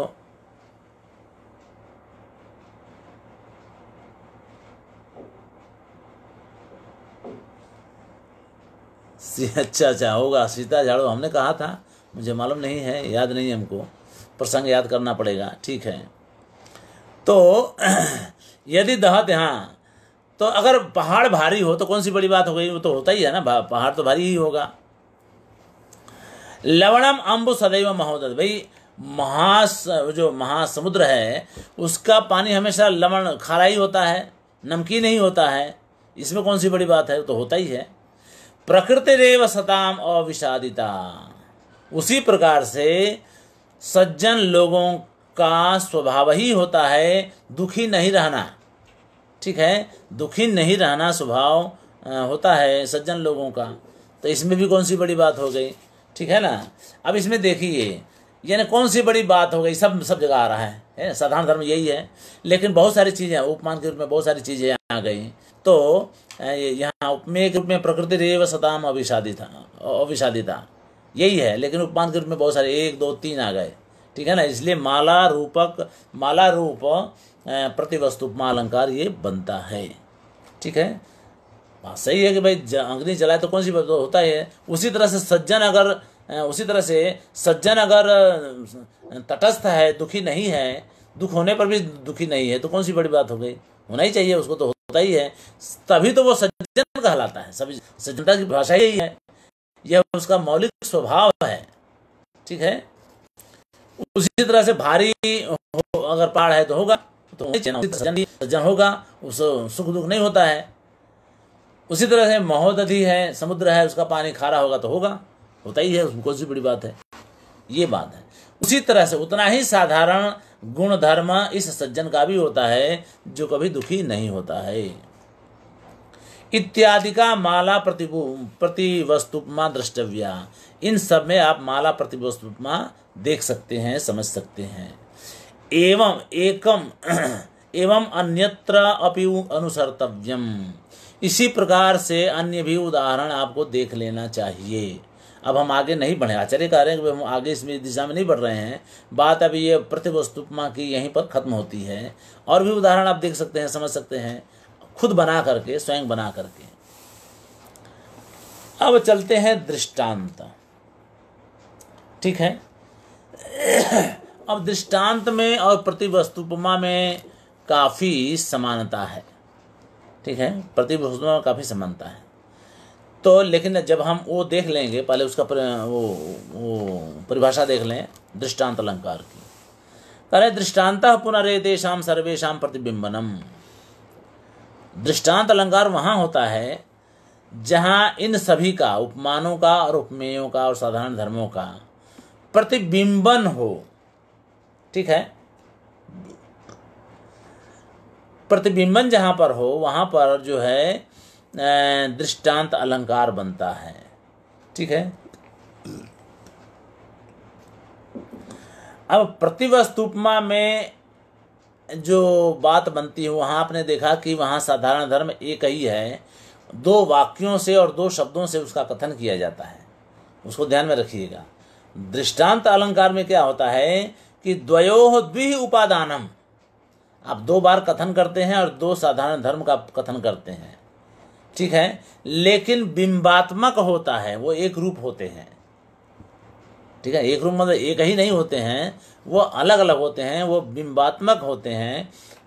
अच्छा अच्छा होगा सीता झाड़ू हमने कहा था मुझे मालूम नहीं है याद नहीं हमको प्रसंग याद करना पड़ेगा ठीक है तो यदि दहत हाँ तो अगर पहाड़ भारी हो तो कौन सी बड़ी बात हो गई वो तो होता ही है ना पहाड़ तो भारी ही होगा लवणम अम्बु सदैव महोदय भाई महास जो महासमुद्र है उसका पानी हमेशा लवण खारा ही होता है नमकीन ही होता है इसमें कौन सी बड़ी बात है तो होता ही है प्रकृति रेव सताम अविषादिता उसी प्रकार से सज्जन लोगों का स्वभाव ही होता है दुखी नहीं रहना ठीक है दुखी नहीं रहना स्वभाव होता है सज्जन लोगों का तो इसमें भी कौन सी बड़ी बात हो गई ठीक है ना अब इसमें देखिए यानी कौन सी बड़ी बात हो गई सब सब जगह आ रहा है है साधारण धर्म यही है लेकिन बहुत सारी चीज़ें उपमान के रूप में बहुत सारी चीज़ें आ गई तो यहाँ उपमेय के रूप में प्रकृति रेव सदाम अभिशादिता अभिषादिता यही है लेकिन उपमान के रूप में बहुत सारे एक दो तीन आ गए ठीक है ना इसलिए माला रूपक माला रूप प्रतिवस्तु उपमा अलंकार ये बनता है ठीक है बात हाँ, सही है कि भाई अग्नि जलाए तो कौन सी तो होता है उसी तरह से सज्जन अगर उसी तरह से सज्जन अगर तटस्थ है दुखी नहीं है दुख होने पर भी दुखी नहीं है तो कौन सी बड़ी बात हो गई होना ही चाहिए उसको तो होता ही है तभी तो वो सज्जन कहलाता है सभी सज्जनता की भाषा यही है यह उसका मौलिक स्वभाव है ठीक है उसी तरह से भारी अगर पहाड़ है तो होगा तो सज्जन होगा उस सुख दुख नहीं होता है उसी तरह से महोदधि है समुद्र है उसका पानी खारा होगा तो होगा होता ही है उसमें कौन सी बड़ी बात है ये बात है उसी तरह से उतना ही साधारण गुण धर्म इस सज्जन का भी होता है जो कभी दुखी नहीं होता है इत्यादि का माला प्रति वस्तुपमा द्रष्टव्या इन सब में आप माला वस्तुपमा देख सकते हैं समझ सकते हैं एवं एकम एवं अन्यत्र अपि अनुसर्तव्यम इसी प्रकार से अन्य भी उदाहरण आपको देख लेना चाहिए अब हम आगे नहीं बढ़े आचार्य कह रहे हैं कि हम आगे इस दिशा में नहीं बढ़ रहे हैं बात अभी ये प्रतिवस्तुपमा की यहीं पर खत्म होती है और भी उदाहरण आप देख सकते हैं समझ सकते हैं खुद बना करके स्वयं बना करके अब चलते हैं दृष्टांत ठीक है अब दृष्टांत में और प्रतिवस्तुपमा में काफ़ी समानता है ठीक है प्रदीप में काफ़ी समानता है तो लेकिन जब हम वो देख लेंगे पहले उसका पर, वो वो परिभाषा देख लें दृष्टांत अलंकार की कह दृष्टांत पुनरेतेषाम सर्वेशा प्रतिबिंबनम दृष्टांत अलंकार वहाँ होता है जहाँ इन सभी का उपमानों का और उपमेयों का और साधारण धर्मों का प्रतिबिंबन हो ठीक है प्रतिबिंबन जहाँ पर हो वहाँ पर जो है दृष्टांत अलंकार बनता है ठीक है अब प्रतिवस्तु उपमा में जो बात बनती है वहाँ आपने देखा कि वहाँ साधारण धर्म एक ही है दो वाक्यों से और दो शब्दों से उसका कथन किया जाता है उसको ध्यान में रखिएगा दृष्टांत अलंकार में क्या होता है कि द्वयो द्वि उपादानम आप दो बार कथन करते हैं और दो साधारण धर्म का कथन करते हैं ठीक है लेकिन बिंबात्मक होता है वो एक रूप होते हैं ठीक है एक रूप मतलब एक ही नहीं होते हैं वो अलग अलग होते हैं वो बिंबात्मक होते हैं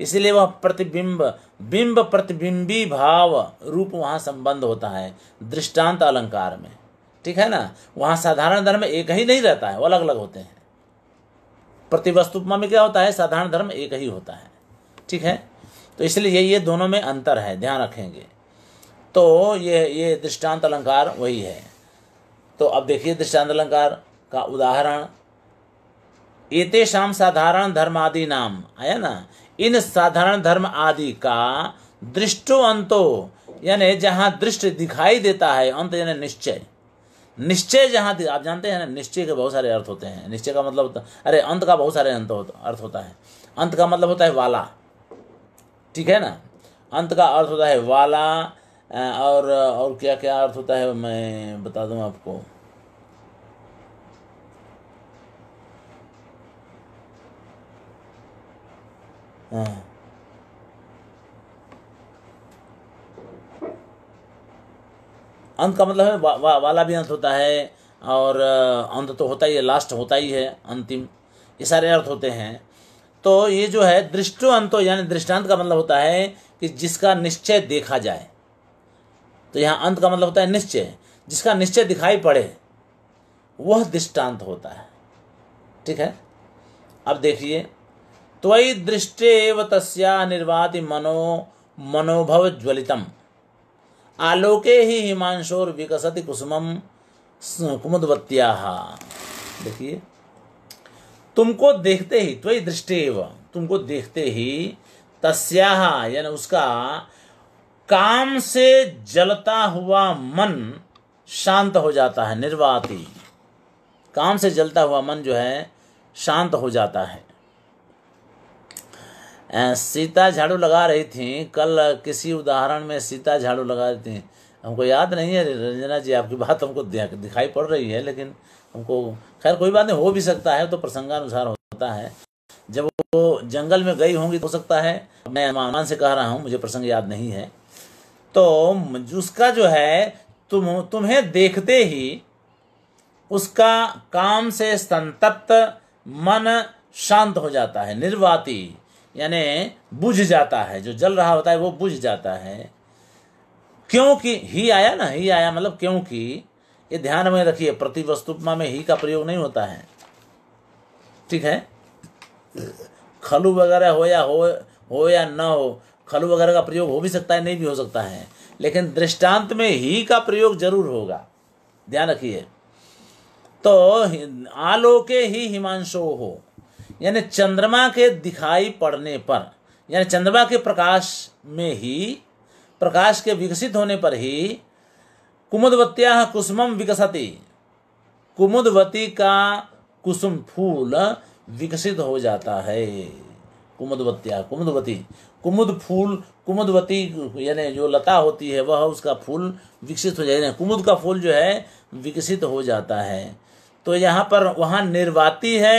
इसलिए वह प्रतिबिंब बिंब प्रतिबिंबी भाव रूप वहाँ संबंध होता है दृष्टांत अलंकार में ठीक है ना वहाँ साधारण धर्म एक ही नहीं रहता है वो अलग अलग होते हैं प्रतिवस्तुपमा में क्या होता है साधारण धर्म एक ही होता है ठीक है तो इसलिए ये ये दोनों में अंतर है ध्यान रखेंगे तो ये ये दृष्टांत अलंकार वही है तो अब देखिए दृष्टांत अलंकार का उदाहरण एतेषाम साधारण धर्म आदि नाम आया ना इन साधारण धर्म आदि का दृष्टो अंतो यानी जहाँ दृष्ट दिखाई देता है अंत यानी निश्चय निश्चय जहाँ आप जानते हैं ना निश्चय के बहुत सारे अर्थ होते हैं निश्चय का मतलब अरे अंत का बहुत सारे अंत होता अर्थ होता है अंत का मतलब होता है वाला ठीक है ना अंत का अर्थ होता है वाला और और क्या क्या अर्थ होता है मैं बता दूं आपको हाँ। अंत का मतलब है वा, वा, वाला भी अंत होता है और अंत तो होता ही है लास्ट होता ही है अंतिम ये सारे अर्थ होते हैं तो ये जो है दृष्टो अंतो यानी दृष्टांत का मतलब होता है कि जिसका निश्चय देखा जाए तो यहाँ अंत का मतलब होता है निश्चय जिसका निश्चय दिखाई पड़े वह दृष्टांत होता है ठीक है अब देखिए त्वयि दृष्टेव तस्या निर्वाति मनो मनोभव ज्वलितम आलोके ही हिमांशोर विकसति कुसुमम कुमुदवत्या देखिए तुमको देखते ही त्वयि दृष्टि तुमको देखते ही तस्या यानी उसका काम से जलता हुआ मन शांत हो जाता है निर्वाति काम से जलता हुआ मन जो है शांत हो जाता है सीता झाड़ू लगा रही थी कल किसी उदाहरण में सीता झाड़ू लगा रही थी हमको याद नहीं है रंजना जी आपकी बात हमको दिखाई पड़ रही है लेकिन हमको खैर कोई बात नहीं हो भी सकता है तो प्रसंगानुसार होता है जब वो जंगल में गई होंगी तो हो सकता है मैं मान से कह रहा हूँ मुझे प्रसंग याद नहीं है तो उसका जो है तुम तुम्हें देखते ही उसका काम से संतप्त मन शांत हो जाता है निर्वाती यानी बुझ जाता है जो जल रहा होता है वो बुझ जाता है क्योंकि ही आया ना ही आया मतलब क्योंकि ये ध्यान में रखिए प्रति वस्तुपमा में ही का प्रयोग नहीं होता है ठीक है खलु वगैरह हो या हो हो या न हो खलु वगैरह का प्रयोग हो भी सकता है नहीं भी हो सकता है लेकिन दृष्टांत में ही का प्रयोग जरूर होगा ध्यान रखिए तो आलोके ही हिमांशो हो यानी चंद्रमा के दिखाई पड़ने पर यानी चंद्रमा के प्रकाश में ही प्रकाश के विकसित होने पर ही कुमुदवत्या कुसुमम विकसती कुमुदवती का कुसुम फूल विकसित हो जाता है कुमुदवत्या कुमुदवती कुमुद फूल कुमुदवती यानी जो लता होती है वह उसका फूल विकसित हो जाए कुमुद का फूल जो है विकसित हो जाता है तो यहाँ पर वहाँ निर्वाती है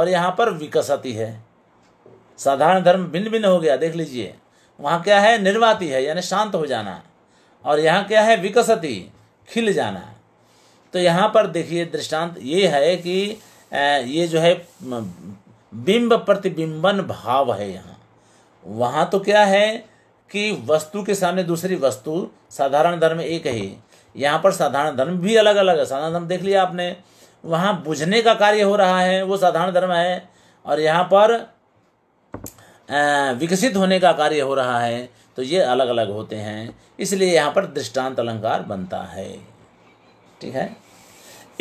और यहाँ पर विकसती है साधारण धर्म भिन्न भिन्न हो गया देख लीजिए वहाँ क्या है निर्वाती है यानी शांत हो जाना और यहाँ क्या है विकसती खिल जाना तो यहाँ पर देखिए दृष्टांत ये है कि ये जो है बिंब प्रतिबिंबन भाव है यहाँ वहाँ तो क्या है कि वस्तु के सामने दूसरी वस्तु साधारण धर्म एक ही यहाँ पर साधारण धर्म भी अलग अलग है साधारण धर्म देख लिया आपने वहाँ बुझने का कार्य हो रहा है वो साधारण धर्म है और यहाँ पर विकसित होने का कार्य हो रहा है तो ये अलग अलग होते हैं इसलिए यहाँ पर दृष्टांत अलंकार बनता है ठीक है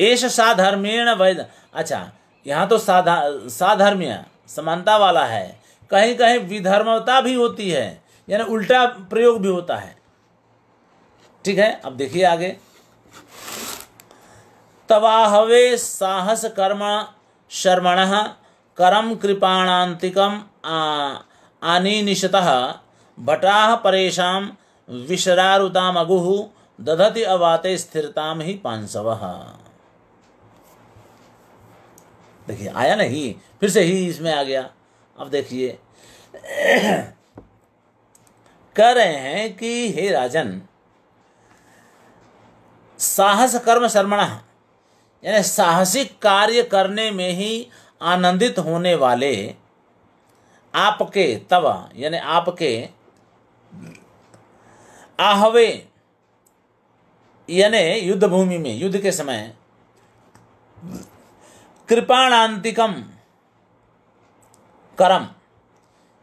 एश साधर्मेण वैध अच्छा यहाँ तो साधा साधर्म्य समानता वाला है कहीं कहीं विधर्मता भी होती है यानी उल्टा प्रयोग भी होता है ठीक है अब देखिए आगे तवाहवे साहस कर्म शर्मण करम कृपाणांतिकम आनी निशतः परेशा विशरारुता मगुहु दधति अवाते स्थिरताम ही पांसव देखिए आया नहीं फिर से ही इसमें आ गया अब देखिए कह रहे हैं कि हे राजन साहस कर्म शर्मण यानी साहसिक कार्य करने में ही आनंदित होने वाले आपके तब यानी आपके आहवे यानी युद्ध भूमि में युद्ध के समय कृपाणांतिकम करम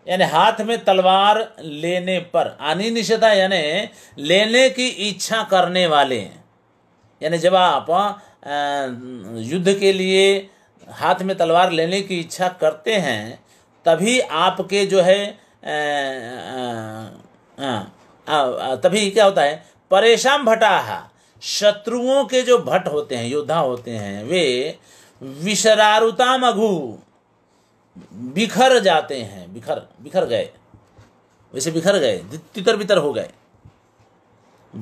यानी हाथ में तलवार लेने पर अनिनिशता यानी लेने की इच्छा करने वाले यानी जब आप युद्ध के लिए हाथ में तलवार लेने की इच्छा करते हैं तभी आपके जो है हाँ। तभी क्या होता है परेशान भटाहा शत्रुओं के जो भट्ट होते हैं योद्धा होते हैं वे विशरारुता मघु बिखर जाते हैं बिखर बिखर गए वैसे बिखर गए तितर बितर हो गए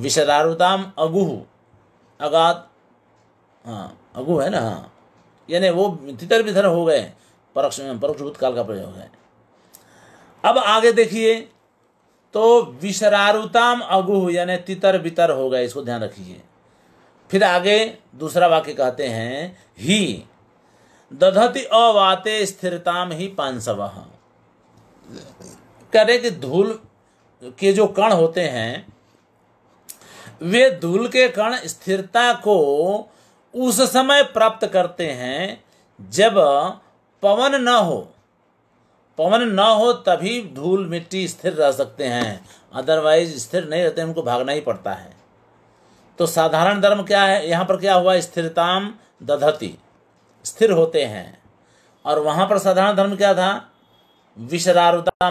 विशरारुताम अगुह अगात हाँ अगु है ना हाँ। यानी वो तितर बितर हो गए परोक्ष परोक्ष काल का प्रयोग है अब आगे देखिए तो विशरारुताम अगुह यानी तितर बितर हो गए इसको ध्यान रखिए फिर आगे दूसरा वाक्य कहते हैं ही दधति अवाते स्थिरताम ही पांसव कह रहे कि धूल के जो कण होते हैं वे धूल के कण स्थिरता को उस समय प्राप्त करते हैं जब पवन न हो पवन ना हो तभी धूल मिट्टी स्थिर रह सकते हैं अदरवाइज स्थिर नहीं रहते उनको भागना ही पड़ता है तो साधारण धर्म क्या है यहाँ पर क्या हुआ स्थिरताम दधती स्थिर होते हैं और वहाँ पर साधारण धर्म क्या था विशरारुता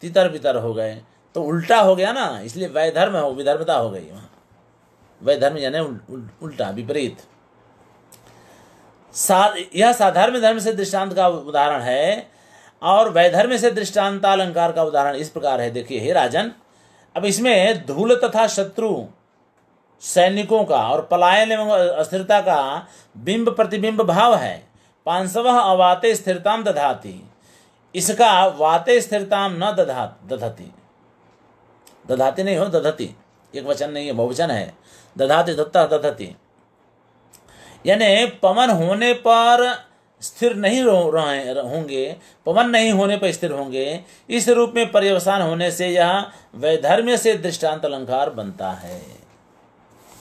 तितर बितर हो गए तो उल्टा हो गया ना इसलिए वैधर्म हो विधर्मता हो गई वहाँ वैधर्म यानी उल्टा विपरीत सा, यह साधारण धर्म से दृष्टांत का उदाहरण है और वैधर्म से दृष्टांतालंकार का उदाहरण इस प्रकार है देखिए हे राजन अब इसमें धूल तथा शत्रु सैनिकों का और पलायन एवं अस्थिरता का बिंब प्रतिबिंब भाव है पांचव अवाते स्थिरताम दधाती इसका वाते स्थिरताम न दधा दधती दधाती नहीं हो दधती एक वचन नहीं है बहुवचन है दधाती दत्ता दधती यानी पवन होने पर स्थिर नहीं रहे होंगे पवन नहीं होने पर स्थिर होंगे इस रूप में पर्यवसान होने से यह वैधर्म्य से दृष्टांत अलंकार बनता है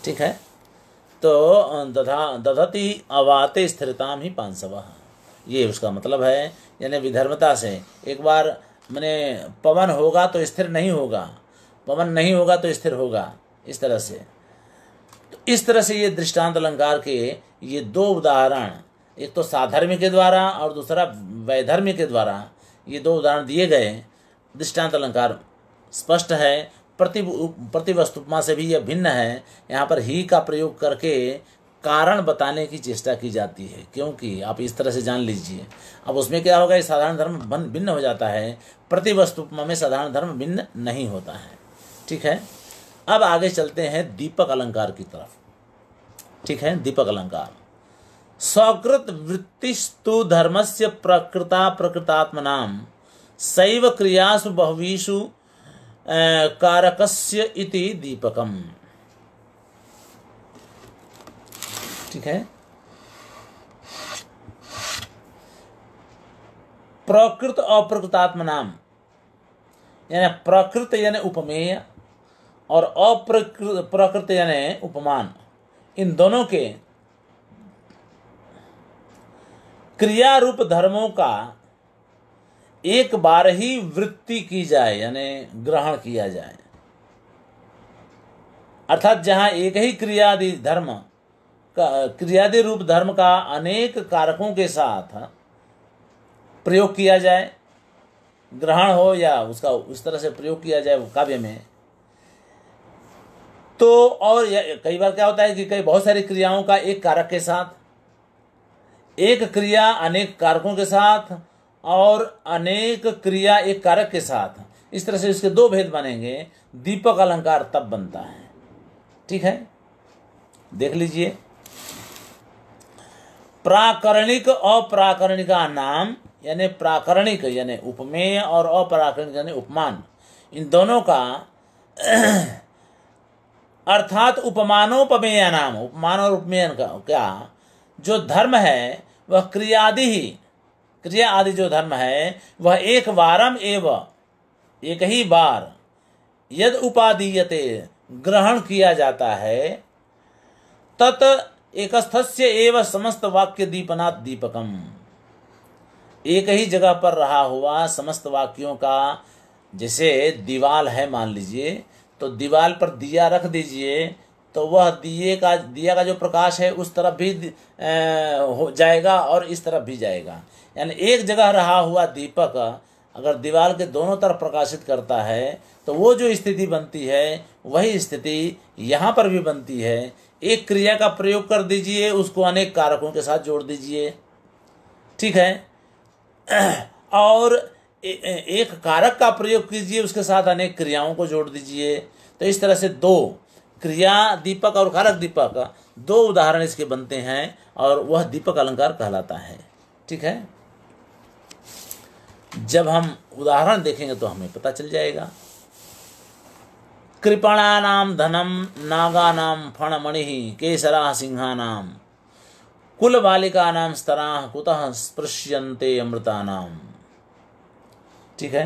ठीक है तो दधा दधति अवाते स्थिरताम ही पांचवा ये उसका मतलब है यानी विधर्मता से एक बार मैंने पवन होगा तो स्थिर नहीं होगा पवन नहीं होगा तो स्थिर होगा इस तरह से तो इस तरह से ये दृष्टांत अलंकार के ये दो उदाहरण एक तो साधर्म के द्वारा और दूसरा वैधर्म के द्वारा ये दो उदाहरण दिए गए दृष्टांत अलंकार स्पष्ट है प्रति प्रतिवस्तुपमा से भी यह भिन्न है यहाँ पर ही का प्रयोग करके कारण बताने की चेष्टा की जाती है क्योंकि आप इस तरह से जान लीजिए अब उसमें क्या होगा ये साधारण धर्म भिन्न हो जाता है प्रति में साधारण धर्म भिन्न नहीं होता है ठीक है अब आगे चलते हैं दीपक अलंकार की तरफ ठीक है दीपक अलंकार सौकृत वृत्तिस्तु से प्रकृता नाम शैव क्रियासु बहुवीषु कारकस्य इति दीपकम ठीक है प्रकृत नाम यानी प्रकृत यानी उपमेय और अप्रकृत प्रकृत यानी उपमान इन दोनों के क्रिया रूप धर्मों का एक बार ही वृत्ति की जाए यानी ग्रहण किया जाए अर्थात जहां एक ही क्रियादि धर्म का क्रियादि रूप धर्म का अनेक कारकों के साथ प्रयोग किया जाए ग्रहण हो या उसका उस तरह से प्रयोग किया जाए काव्य में तो और कई बार क्या होता है कि कई बहुत सारी क्रियाओं का एक कारक के साथ एक क्रिया अनेक कारकों के साथ और अनेक क्रिया एक कारक के साथ इस तरह से इसके दो भेद बनेंगे दीपक अलंकार तब बनता है ठीक है देख लीजिए प्राकरणिक अप्राकरणिक नाम यानी प्राकरणिक यानी उपमेय और अपराकरणिक यानी उपमान इन दोनों का अर्थात उपमानोपमेय नाम उपमान और उपमेयन का क्या जो धर्म है वह क्रियादि ही क्रिया आदि जो धर्म है वह एक वारम एव एक ही बार यद उपादीयते ग्रहण किया जाता है तत् एकस्थस्य एव समस्त वाक्य दीपनाथ दीपकम एक ही जगह पर रहा हुआ समस्त वाक्यों का जैसे दीवाल है मान लीजिए तो दीवाल पर दिया रख दीजिए तो वह दिए का दिया का जो प्रकाश है उस तरफ भी हो जाएगा और इस तरफ भी जाएगा यानी एक जगह रहा हुआ दीपक अगर दीवार के दोनों तरफ प्रकाशित करता है तो वो जो स्थिति बनती है वही स्थिति यहाँ पर भी बनती है एक क्रिया का प्रयोग कर दीजिए उसको अनेक कारकों के साथ जोड़ दीजिए ठीक है और एक कारक का प्रयोग कीजिए उसके साथ अनेक क्रियाओं को जोड़ दीजिए तो इस तरह से दो क्रिया दीपक और कारक दीपक दो उदाहरण इसके बनते हैं और वह दीपक अलंकार कहलाता है ठीक है जब हम उदाहरण देखेंगे तो हमें पता चल जाएगा कृपणा नाम धनम नागा फण फणमणि केसरा नाम कुल बालिका नाम स्तरा कुतः अमृता नाम ठीक है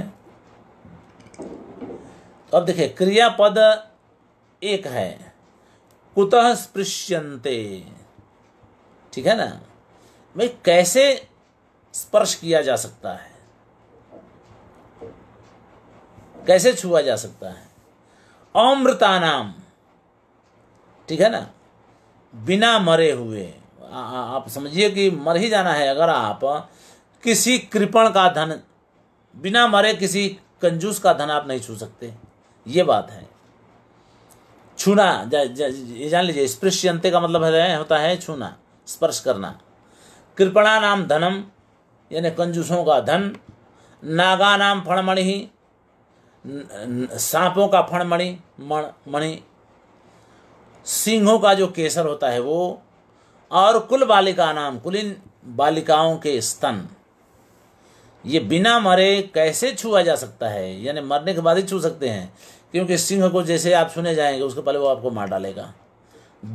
अब देखिये क्रियापद एक है कुतः स्पृश्यंते ठीक है ना मैं कैसे स्पर्श किया जा सकता है कैसे छुआ जा सकता है अमृता नाम ठीक है ना बिना मरे हुए आ, आ, आप समझिए कि मर ही जाना है अगर आप किसी कृपण का धन बिना मरे किसी कंजूस का धन आप नहीं छू सकते ये बात है छूना ये जान लीजिए अंत्य का मतलब है होता है छूना स्पर्श करना कृपणा नाम धनम यानी कंजूसों का धन नागा नाम फणमणि सांपों का फणमणि मण मणि सिंहों का जो केसर होता है वो और कुल बालिका नाम कुलीन बालिकाओं के स्तन ये बिना मरे कैसे छुआ जा सकता है यानी मरने के बाद ही छू सकते हैं क्योंकि सिंह को जैसे आप छूने जाएंगे उसके पहले वो आपको मार डालेगा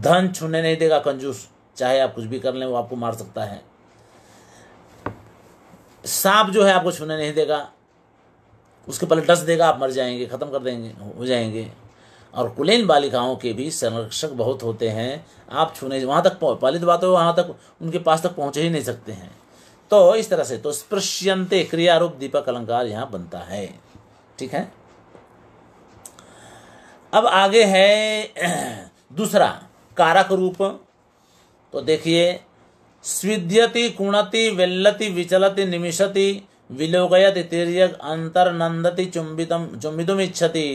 धन छूने नहीं देगा कंजूस चाहे आप कुछ भी कर लें वो आपको मार सकता है सांप जो है आपको छूने नहीं देगा उसके पहले डस देगा आप मर जाएंगे ख़त्म कर देंगे हो जाएंगे और कुलीन बालिकाओं के भी संरक्षक बहुत होते हैं आप छूने वहाँ तक पहली तो बात हो तो वहाँ तक उनके पास तक पहुँच ही नहीं सकते हैं तो इस तरह से तो स्पृश्यंते क्रियारूप दीपक अलंकार यहाँ बनता है ठीक है अब आगे है दूसरा कारक रूप तो देखिए स्विद्यति कुणति वेल्लति विचलति निमिषति विलोकयति तिर्यक अंतर्नंदति चुंबितम चुंबितुम इच्छति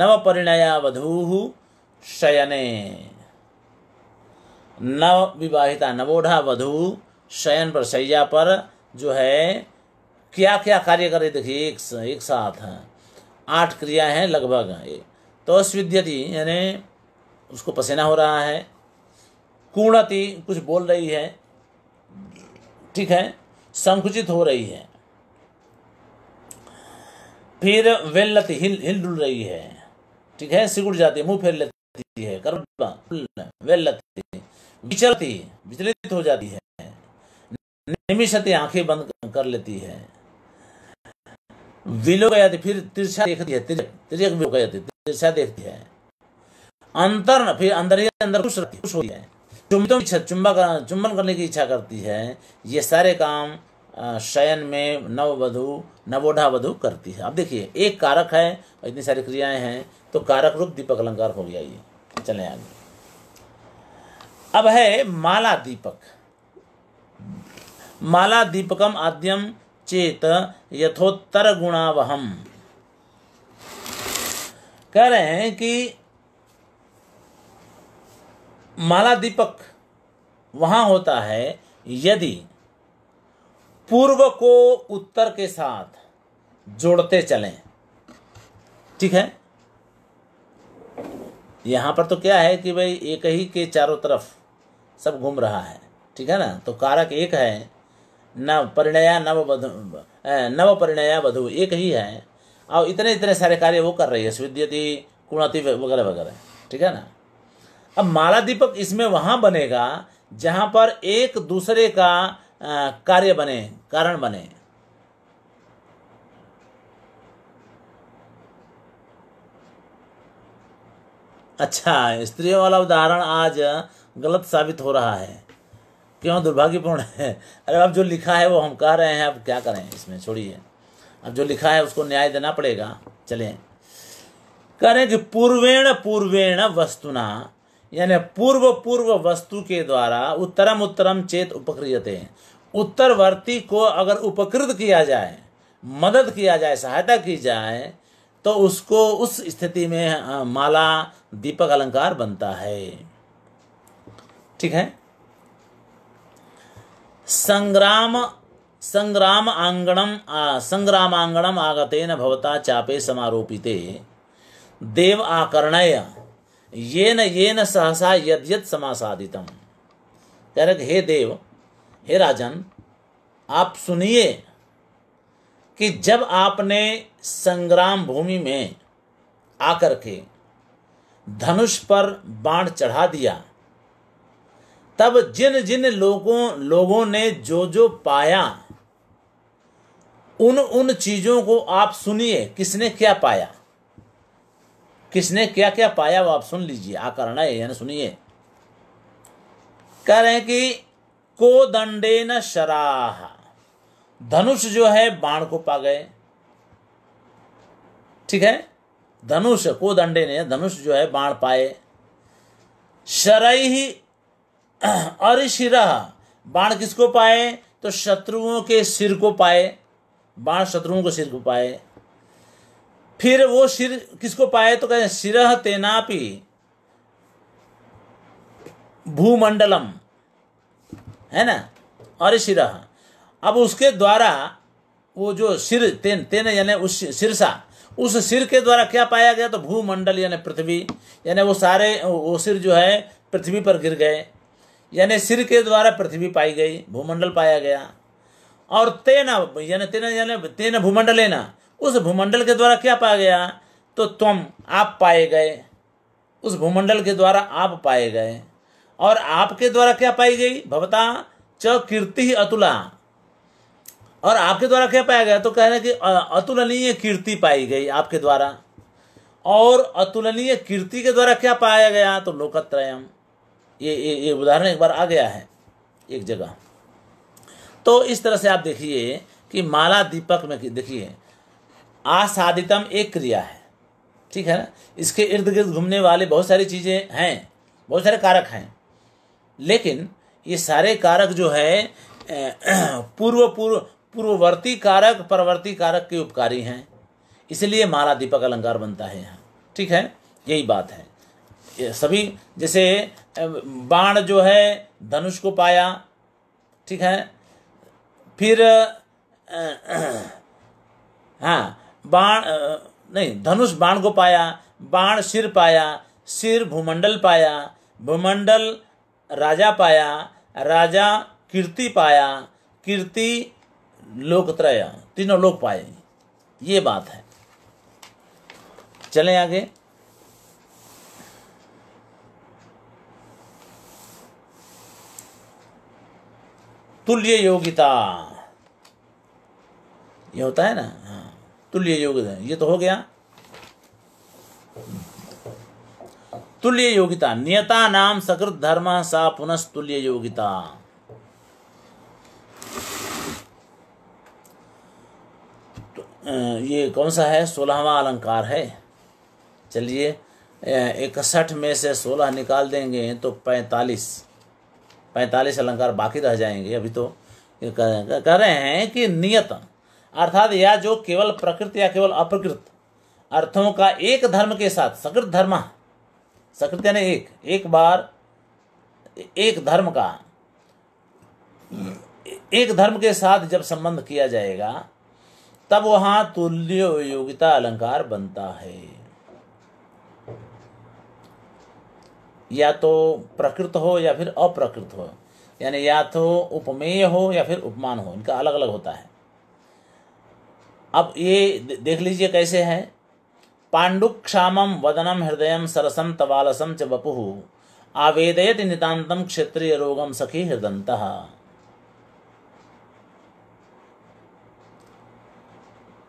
नव परिणया वधू शयने नव विवाहिता नवोढ़ा वधु शयन पर शैया पर जो है क्या क्या कार्य करे देखिए एक, एक साथ आठ क्रिया हैं लगभग तो अस्विद्यति यानी उसको पसीना हो रहा है कूणति कुछ बोल रही है ठीक है संकुचित हो रही है फिर वेल्लती हिल हिल डुल रही है ठीक है सिकुड़ जाती है मुंह फेर लेती है करबा वेल्लती विचलती विचलित हो जाती है निमिषति आंखें बंद कर लेती है विलो गया फिर तिरछा देखती है तिरक तिरक विलो गया थी दिशा देखती है अंतर फिर अंदर ही अंदर खुश रहती खुश होती है चुंबितों की कर, चुंबन करने की इच्छा करती है ये सारे काम शयन में नववधु नवोढ़ा वधु करती है अब देखिए एक कारक है इतनी सारी क्रियाएं हैं तो कारक रूप दीपक अलंकार हो गया ये चले आगे अब है माला दीपक माला दीपकम आद्यम चेत यथोत्तर गुणावहम कह रहे हैं कि माला दीपक वहां होता है यदि पूर्व को उत्तर के साथ जोड़ते चलें ठीक है यहां पर तो क्या है कि भाई एक ही के चारों तरफ सब घूम रहा है ठीक है ना तो कारक एक है नव परिणया नव बधु नव परिणया बधु एक ही है और इतने इतने सारे कार्य वो कर रही है स्विद्यति कुणति वगैरह वगैरह ठीक है ना अब माला दीपक इसमें वहाँ बनेगा जहाँ पर एक दूसरे का कार्य बने कारण बने अच्छा स्त्रियों वाला उदाहरण आज गलत साबित हो रहा है क्यों दुर्भाग्यपूर्ण है अरे अब जो लिखा है वो हम कह रहे हैं अब क्या करें इसमें छोड़िए अब जो लिखा है उसको न्याय देना पड़ेगा चले कह रहे कि पूर्वेण पूर्वेण वस्तुना यानी पूर्व पूर्व वस्तु के द्वारा उत्तरम उत्तरम चेत उपक्रियते उत्तरवर्ती को अगर उपकृत किया जाए मदद किया जाए सहायता की जाए तो उसको उस स्थिति में माला दीपक अलंकार बनता है ठीक है संग्राम संग्राम आंगणम आगते न भवता चापे समारोपिते देव आकर्णय ये न सहसा यद यद समासादितम कह रहे हे देव हे राजन आप सुनिए कि जब आपने संग्राम भूमि में आकर के धनुष पर बाण चढ़ा दिया तब जिन जिन लोगों लोगों ने जो जो पाया उन उन चीजों को आप सुनिए किसने क्या पाया किसने क्या क्या पाया वो आप सुन लीजिए आकरण है यानी सुनिए कह रहे हैं कि को दंडे न शराह धनुष जो है बाण को पा गए ठीक है धनुष को दंडे ने धनुष जो है बाण पाए शरई ही अरिशिरा बाण किसको पाए तो शत्रुओं के सिर को पाए बाण शत्रुओं को सिर को पाए फिर वो सिर किसको पाए तो कहते सिर सिरह भूमंडलम है ना और सिरह अब उसके द्वारा वो जो सिर तेन तेन यानी उस सिरसा उस सिर के द्वारा क्या पाया गया तो भूमंडल यानी पृथ्वी यानी वो सारे वो सिर जो है पृथ्वी पर गिर गए यानी सिर के द्वारा पृथ्वी पाई गई भूमंडल पाया गया और तेना यानी तेन यानी है ना उस भूमंडल के द्वारा क्या पाया गया तो तुम आप पाए गए उस भूमंडल के द्वारा आप पाए गए और आपके द्वारा क्या पाई गई भवता च कीर्ति अतुला और आपके द्वारा क्या पाया गया तो कह रहे कि अतुलनीय कीर्ति पाई गई आपके द्वारा और अतुलनीय कीर्ति के द्वारा क्या पाया गया तो लोकत्रयम ये ये, ये उदाहरण एक बार आ गया है एक जगह तो इस तरह से आप देखिए कि माला दीपक में देखिए आसादितम एक क्रिया है ठीक है ना इसके इर्द गिर्द घूमने वाले बहुत सारी चीज़ें हैं बहुत सारे कारक हैं लेकिन ये सारे कारक जो है पूर्व पूर्व पूर्ववर्ती कारक परवर्ती कारक के उपकारी हैं इसलिए माला दीपक अलंकार बनता है यहाँ ठीक है यही बात है ये सभी जैसे बाण जो है धनुष को पाया ठीक है फिर हाँ बाण नहीं धनुष बाण को पाया बाण सिर पाया सिर भूमंडल पाया भूमंडल राजा पाया राजा कीर्ति पाया कीर्ति लोकत्रय तीनों लोक पाए ये बात है चले आगे तुल्य योगिता ये होता है ना हाँ तुल्य योगिता ये तो हो गया तुल्य योगिता नियता नाम सकृत धर्म सा पुनस्तुल्य योगिता तो ये कौन सा है सोलहवा अलंकार है चलिए इकसठ में से सोलह निकाल देंगे तो पैंतालीस पैंतालीस अलंकार बाकी रह जाएंगे अभी तो कह रहे हैं कि नियत अर्थात या जो केवल प्रकृत या केवल अप्रकृत अर्थों का एक धर्म के साथ सकृत धर्म सकृत यानी एक एक बार एक धर्म का एक धर्म के साथ जब संबंध किया जाएगा तब वहां तुल्य योग्यता अलंकार बनता है या तो प्रकृत हो या फिर अप्रकृत हो यानी या तो उपमेय हो या फिर उपमान हो इनका अलग अलग होता है अब ये देख लीजिए कैसे है क्षाम वदनम हृदय सरसम तवालसम च वपु आवेदयत नितांतम क्षेत्रीय रोगम सखी हृदंत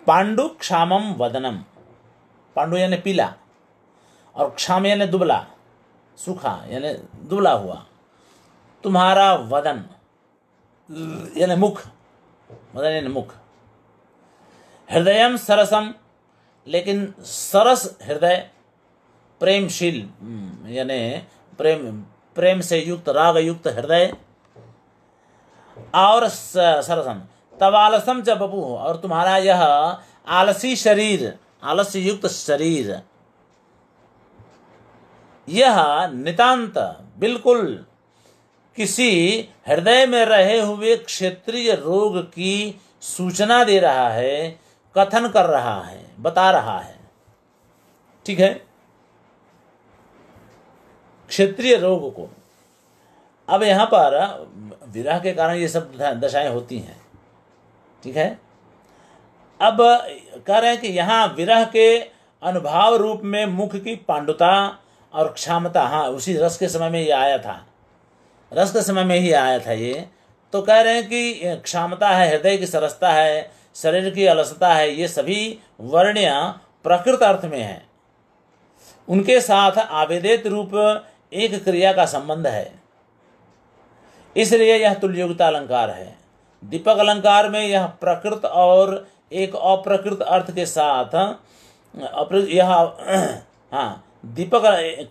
पांडु वदनम पांडु यानी पीला और क्षाम यानी दुबला सूखा यानी दुबला हुआ तुम्हारा वदन यानी मुख वदन यानी मुख हृदयम सरसम लेकिन सरस हृदय प्रेमशील हम्म, यानी प्रेम प्रेम से युक्त राग युक्त हृदय और सरसम तब आलसम च बपू और तुम्हारा यह आलसी शरीर आलस्य युक्त शरीर यह नितांत बिल्कुल किसी हृदय में रहे हुए क्षेत्रीय रोग की सूचना दे रहा है कथन कर रहा है बता रहा है ठीक है क्षेत्रीय रोग को अब यहां पर विरह के कारण ये सब दशाएं होती हैं ठीक है अब कह रहे हैं कि यहां विरह के अनुभाव रूप में मुख की पांडुता और क्षमता हाँ उसी रस के समय में ये आया था रस के समय में ही आया था ये तो कह रहे हैं कि क्षमता है हृदय की सरसता है शरीर की अलसता है ये सभी वर्ण्या प्रकृत अर्थ में है उनके साथ आवेदित रूप एक क्रिया का संबंध है इसलिए यह तुल्युगता अलंकार है दीपक अलंकार में यह प्रकृत और एक अप्रकृत अर्थ के साथ यह हाँ दीपक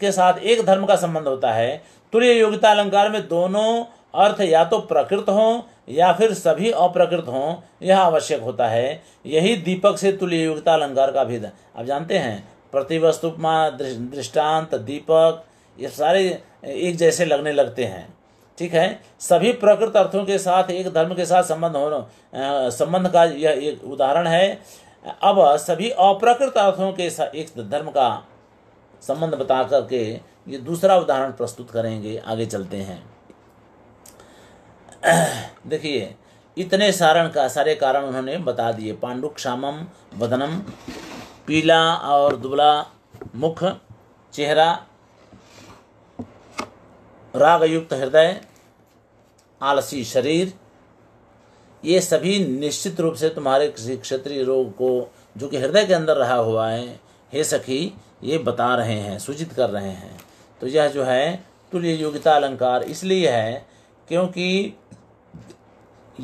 के साथ एक धर्म का संबंध होता है तुल्य योग्यता अलंकार में दोनों अर्थ या तो प्रकृत हों या फिर सभी अप्रकृत हों यह आवश्यक होता है यही दीपक से तुल्य योग्यता अलंकार का भेद आप जानते हैं प्रतिवस्तु उपमा दृष्टांत दीपक ये सारे एक जैसे लगने लगते हैं ठीक है सभी प्रकृत अर्थों के साथ एक धर्म के साथ संबंध हो संबंध का यह एक उदाहरण है अब सभी अप्रकृत अर्थों के साथ एक धर्म का संबंध बता करके ये दूसरा उदाहरण प्रस्तुत करेंगे आगे चलते हैं देखिए इतने सारण का सारे कारण उन्होंने बता दिए पांडु क्षामम वदनम पीला और दुबला मुख चेहरा रागयुक्त हृदय आलसी शरीर ये सभी निश्चित रूप से तुम्हारे किसी क्षेत्रीय रोग को जो कि हृदय के अंदर रहा हुआ है हे सखी ये बता रहे हैं सूचित कर रहे हैं तो यह जो है तुल्य योग्यता अलंकार इसलिए है क्योंकि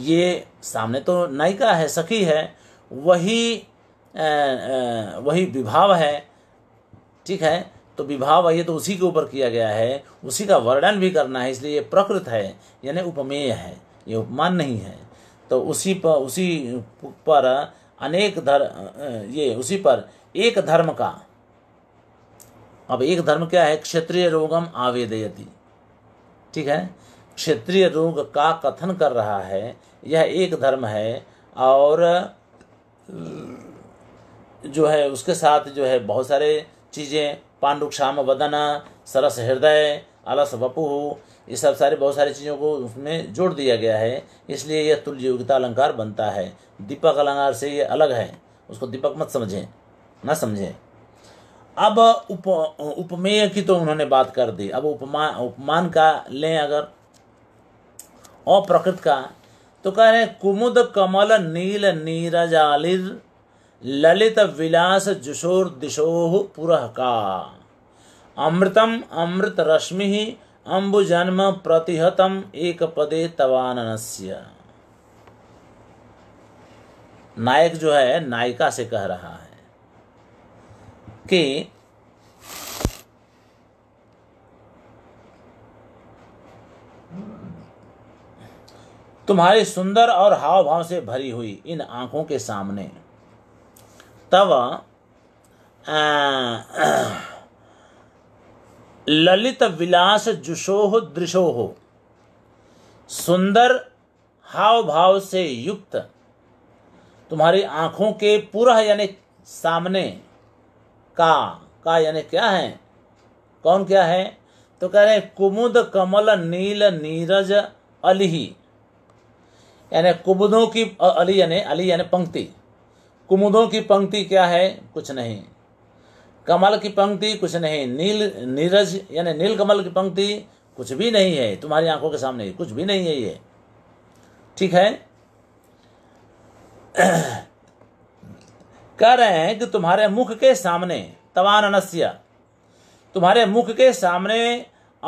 ये सामने तो नायिका है सखी है वही आ, आ, वही विभाव है ठीक है तो विभाव ये तो उसी के ऊपर किया गया है उसी का वर्णन भी करना है इसलिए ये प्रकृत है यानी उपमेय है ये उपमान नहीं है तो उसी पर उसी पर अनेक धर्म ये उसी पर एक धर्म का अब एक धर्म क्या है क्षेत्रीय रोगम आवेदयति ठीक है क्षेत्रीय रोग का कथन कर रहा है यह एक धर्म है और जो है उसके साथ जो है बहुत सारे चीज़ें पांडु क्षाम वदन सरस हृदय अलस वपुह ये सब सारे बहुत सारी चीज़ों को उसमें जोड़ दिया गया है इसलिए यह तुल्य योग्यता अलंकार बनता है दीपक अलंकार से ये अलग है उसको दीपक मत समझें ना समझें अब उप उपमेय की तो उन्होंने बात कर दी अब उपमा उपमान का लें अगर अप्रकृत का तो कह रहे कुमुद कमल नील आलिर ललित विलास जुशोर दिशोह पुरह का अमृतम अमृत रश्मि ही जन्म प्रतिहतम एक पदे तवाननस्य नायक जो है नायिका से कह रहा है के तुम्हारे सुंदर और हाव भाव से भरी हुई इन आंखों के सामने तब ललित विलास जुशोह हो सुंदर हाव भाव से युक्त तुम्हारी आंखों के पूरा यानी सामने का का यानी क्या है कौन क्या है तो कह रहे कुमुद कमल नील नीरज अली यानी कुमुदों की अली यानी अली यानी पंक्ति कुमुदों की पंक्ति क्या है कुछ नहीं कमल की पंक्ति कुछ नहीं नील नीरज यानी नील कमल की पंक्ति कुछ भी नहीं है तुम्हारी आंखों के सामने कुछ भी नहीं है ये ठीक है कह रहे हैं कि तुम्हारे मुख के सामने तवान अनस्या तुम्हारे मुख के सामने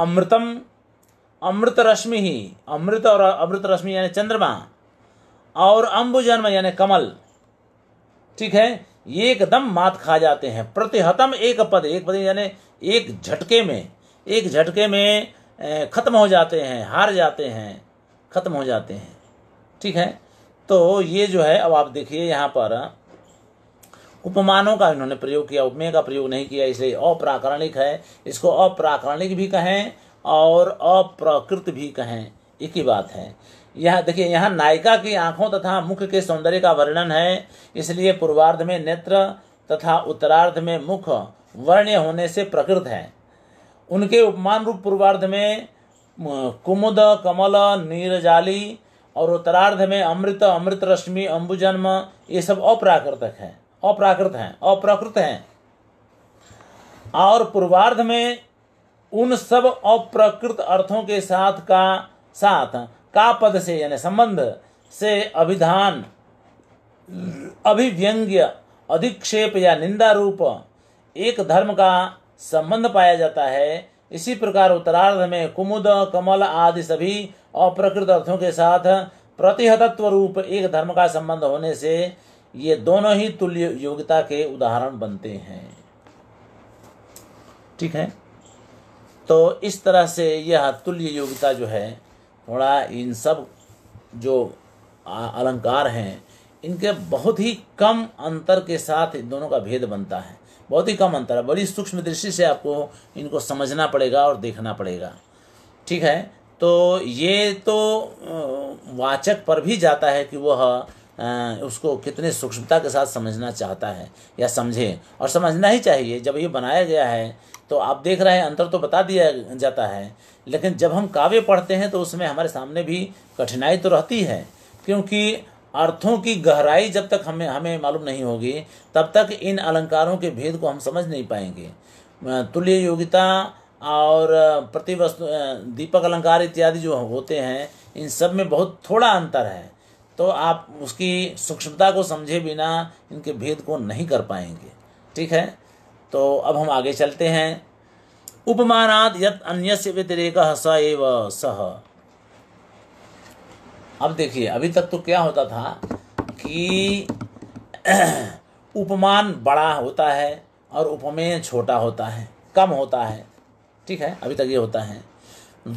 अमृतम अमृत रश्मि ही अमृत और अमृत रश्मि यानी चंद्रमा और अम्बुजन्म यानी कमल ठीक है ये एकदम मात खा जाते हैं प्रतिहतम एक पद एक पद यानी एक झटके में एक झटके में खत्म हो जाते हैं हार जाते हैं खत्म हो जाते हैं ठीक है तो ये जो है अब आप देखिए यहाँ पर उपमानों का इन्होंने प्रयोग किया उपमेय का प्रयोग नहीं किया इसलिए अप्राकरणिक है इसको अप्राकरणिक भी कहें और अप्रकृत भी कहें एक ही बात है यह देखिए यहाँ नायिका की आंखों तथा मुख के सौंदर्य का वर्णन है इसलिए पूर्वार्ध में नेत्र तथा उत्तरार्ध में मुख वर्ण्य होने से प्रकृत है उनके उपमान रूप पूर्वार्ध में कुमुद कमल नीरजाली और उत्तरार्ध में अमृत अमृत रश्मि अम्बुजन्म ये सब अप्राकृतक है अप्राकृत हैं अप्राकृत हैं और पूर्वार्ध में उन सब अप्रकृत अर्थों के साथ का साथ का पद से यानी संबंध से अभिधान अभिव्यंग्य अधिक्षेप या निंदा रूप एक धर्म का संबंध पाया जाता है इसी प्रकार उत्तरार्ध में कुमुद कमल आदि सभी अप्रकृत अर्थों के साथ प्रतिहतत्व रूप एक धर्म का संबंध होने से ये दोनों ही तुल्य योग्यता के उदाहरण बनते हैं ठीक है तो इस तरह से यह तुल्य योग्यता जो है थोड़ा इन सब जो अलंकार हैं इनके बहुत ही कम अंतर के साथ इन दोनों का भेद बनता है बहुत ही कम अंतर है बड़ी सूक्ष्म दृष्टि से आपको इनको समझना पड़ेगा और देखना पड़ेगा ठीक है तो ये तो वाचक पर भी जाता है कि वह उसको कितने सूक्ष्मता के साथ समझना चाहता है या समझे और समझना ही चाहिए जब ये बनाया गया है तो आप देख रहे हैं अंतर तो बता दिया जाता है लेकिन जब हम काव्य पढ़ते हैं तो उसमें हमारे सामने भी कठिनाई तो रहती है क्योंकि अर्थों की गहराई जब तक हमें हमें मालूम नहीं होगी तब तक इन अलंकारों के भेद को हम समझ नहीं पाएंगे तुल्य योग्यता और प्रतिवस्तु दीपक अलंकार इत्यादि जो होते हैं इन सब में बहुत थोड़ा अंतर है तो आप उसकी सूक्ष्मता को समझे बिना इनके भेद को नहीं कर पाएंगे ठीक है तो अब हम आगे चलते हैं उपमानात यत अन्यस्य व्यतिरेक स एव सह अब देखिए अभी तक तो क्या होता था कि उपमान बड़ा होता है और उपमेय छोटा होता है कम होता है ठीक है अभी तक ये होता है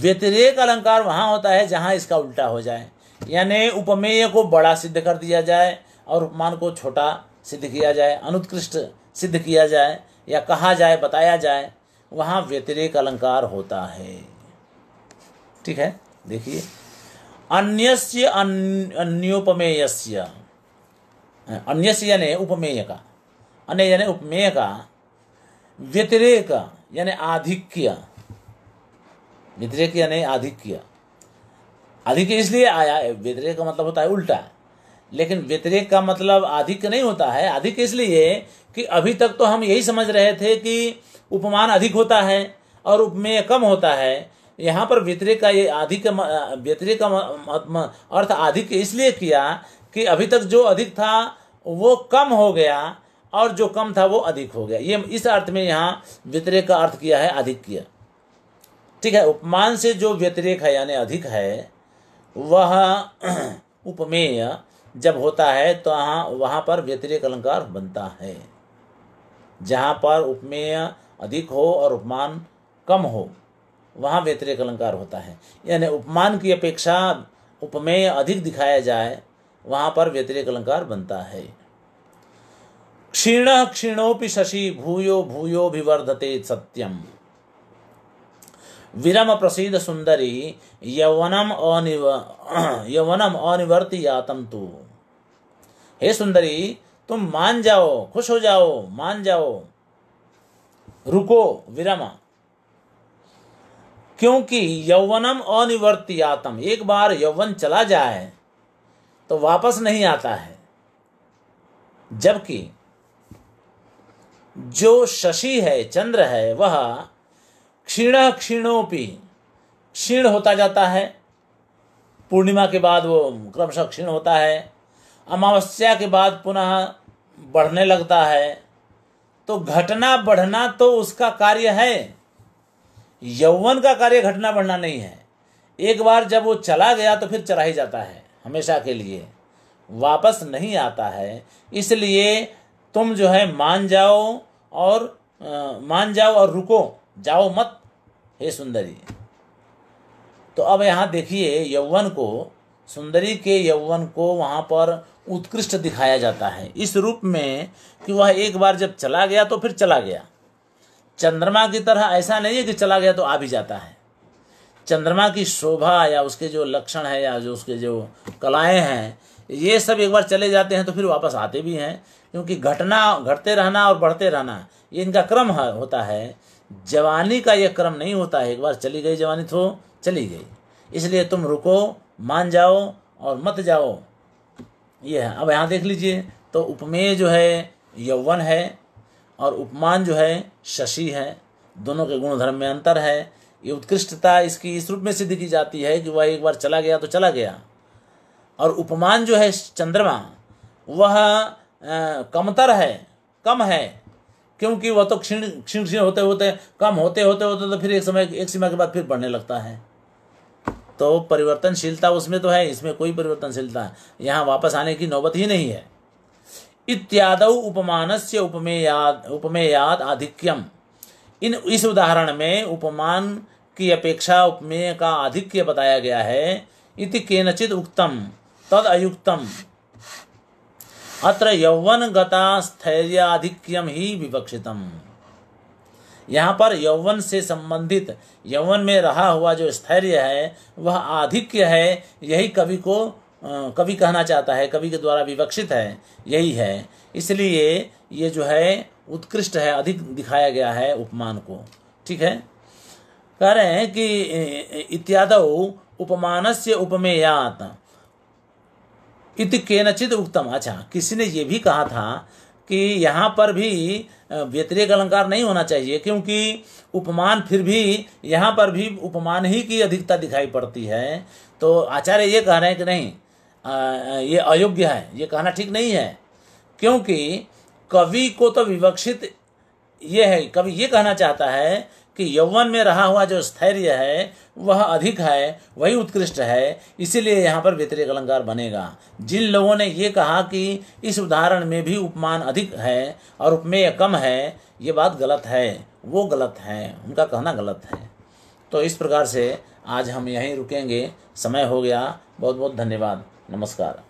व्यतिरेक अलंकार वहाँ होता है जहाँ इसका उल्टा हो जाए यानी उपमेय को बड़ा सिद्ध कर दिया जाए और उपमान को छोटा सिद्ध किया जाए अनुत्कृष्ट सिद्ध किया जाए या कहा जाए बताया जाए वहाँ व्यतिरेक अलंकार होता है ठीक है देखिए अन्यस्य अन्योपमेयस्य अन्यस्य यानी उपमेय का अन्य यानी उपमेय का व्यतिरेक यानी आधिक्य व्यतिरेक यानी आधिक्य अधिक इसलिए आया व्यतिरेक का मतलब होता है उल्टा लेकिन व्यतिरेक का मतलब अधिक नहीं होता है अधिक इसलिए कि अभी तक तो हम यही समझ रहे थे कि उपमान अधिक होता है और उपमेय कम होता है यहाँ पर व्यतिरेक का ये अधिक व्यतिरेक का अर्थ अधिक इसलिए किया कि अभी तक जो अधिक था वो कम हो गया और जो कम था वो अधिक हो गया ये इस अर्थ में यहाँ व्यतिरेक का अर्थ किया है अधिक किया ठीक है उपमान से जो व्यतिरेक है यानी अधिक है वह उपमेय जब होता है तो वहाँ वहाँ पर व्यतिरिक अलंकार बनता है जहाँ पर उपमेय अधिक हो और उपमान कम हो वहाँ व्यतिरिक अलंकार होता है यानी उपमान की अपेक्षा उपमेय अधिक दिखाया जाए वहाँ पर व्यतिरिक अलंकार बनता है क्षीण क्षीणोपि शशि भूयो भूयो भी वर्धते सत्यम विरम प्रसीद सुंदरी यवनम अनिव यवनम अनिवर्ति यातम तू हे सुंदरी तुम मान जाओ खुश हो जाओ मान जाओ रुको विरम क्योंकि यौवनम यातम एक बार यौवन चला जाए तो वापस नहीं आता है जबकि जो शशि है चंद्र है वह क्षीण क्षीणोपी क्षीण होता जाता है पूर्णिमा के बाद वो क्रमशः क्षीण होता है अमावस्या के बाद पुनः बढ़ने लगता है तो घटना बढ़ना तो उसका कार्य है यौवन का कार्य घटना बढ़ना नहीं है एक बार जब वो चला गया तो फिर चला ही जाता है हमेशा के लिए वापस नहीं आता है इसलिए तुम जो है मान जाओ और आ, मान जाओ और रुको जाओ मत हे सुंदरी तो अब यहाँ देखिए यौवन को सुंदरी के यौवन को वहाँ पर उत्कृष्ट दिखाया जाता है इस रूप में कि वह एक बार जब चला गया तो फिर चला गया चंद्रमा की तरह ऐसा नहीं है कि चला गया तो आ भी जाता है चंद्रमा की शोभा या उसके जो लक्षण है या जो उसके जो कलाएं हैं ये सब एक बार चले जाते हैं तो फिर वापस आते भी हैं क्योंकि घटना घटते रहना और बढ़ते रहना ये इनका क्रम होता है जवानी का यह क्रम नहीं होता है एक बार चली गई जवानी तो चली गई इसलिए तुम रुको मान जाओ और मत जाओ यह है अब यहाँ देख लीजिए तो उपमेय जो है यौवन है और उपमान जो है शशि है दोनों के गुण धर्म में अंतर है ये उत्कृष्टता इसकी इस रूप में सिद्ध की जाती है कि वह एक बार चला गया तो चला गया और उपमान जो है चंद्रमा वह कमतर है कम है क्योंकि वह तो क्षीण क्षीण क्षीण होते होते कम होते होते होते तो फिर एक समय एक सीमा के बाद फिर बढ़ने लगता है तो परिवर्तनशीलता उसमें तो है इसमें कोई परिवर्तनशीलता है यहाँ वापस आने की नौबत ही नहीं है इत्यादि उपमान से उपमेयाद उपमेयाद आधिक्यम इन इस उदाहरण में उपमान की अपेक्षा उपमेय का आधिक्य बताया गया है इति केनचित उक्तम तद अयुक्तम अत्र यौवन गता स्थैर्याधिक्यम ही विवक्षितम यहाँ पर यौवन से संबंधित यौवन में रहा हुआ जो स्थैर्य है वह आधिक्य है यही कवि को कवि कहना चाहता है कवि के द्वारा विवक्षित है यही है इसलिए ये जो है उत्कृष्ट है अधिक दिखाया गया है उपमान को ठीक है कह रहे हैं कि इत्यादि उपमान से उपमेयात इत केनचित उक्तम अच्छा किसी ने ये भी कहा था कि यहाँ पर भी व्यतिरेक अलंकार नहीं होना चाहिए क्योंकि उपमान फिर भी यहाँ पर भी उपमान ही की अधिकता दिखाई पड़ती है तो आचार्य ये कह रहे हैं कि नहीं आ, ये अयोग्य है ये कहना ठीक नहीं है क्योंकि कवि को तो विवक्षित ये है कवि ये कहना चाहता है कि यौवन में रहा हुआ जो स्थैर्य है वह अधिक है वही उत्कृष्ट है इसीलिए यहाँ पर व्यतिरिक अलंकार बनेगा जिन लोगों ने ये कहा कि इस उदाहरण में भी उपमान अधिक है और उपमेय कम है ये बात गलत है वो गलत है उनका कहना गलत है तो इस प्रकार से आज हम यहीं रुकेंगे समय हो गया बहुत बहुत धन्यवाद नमस्कार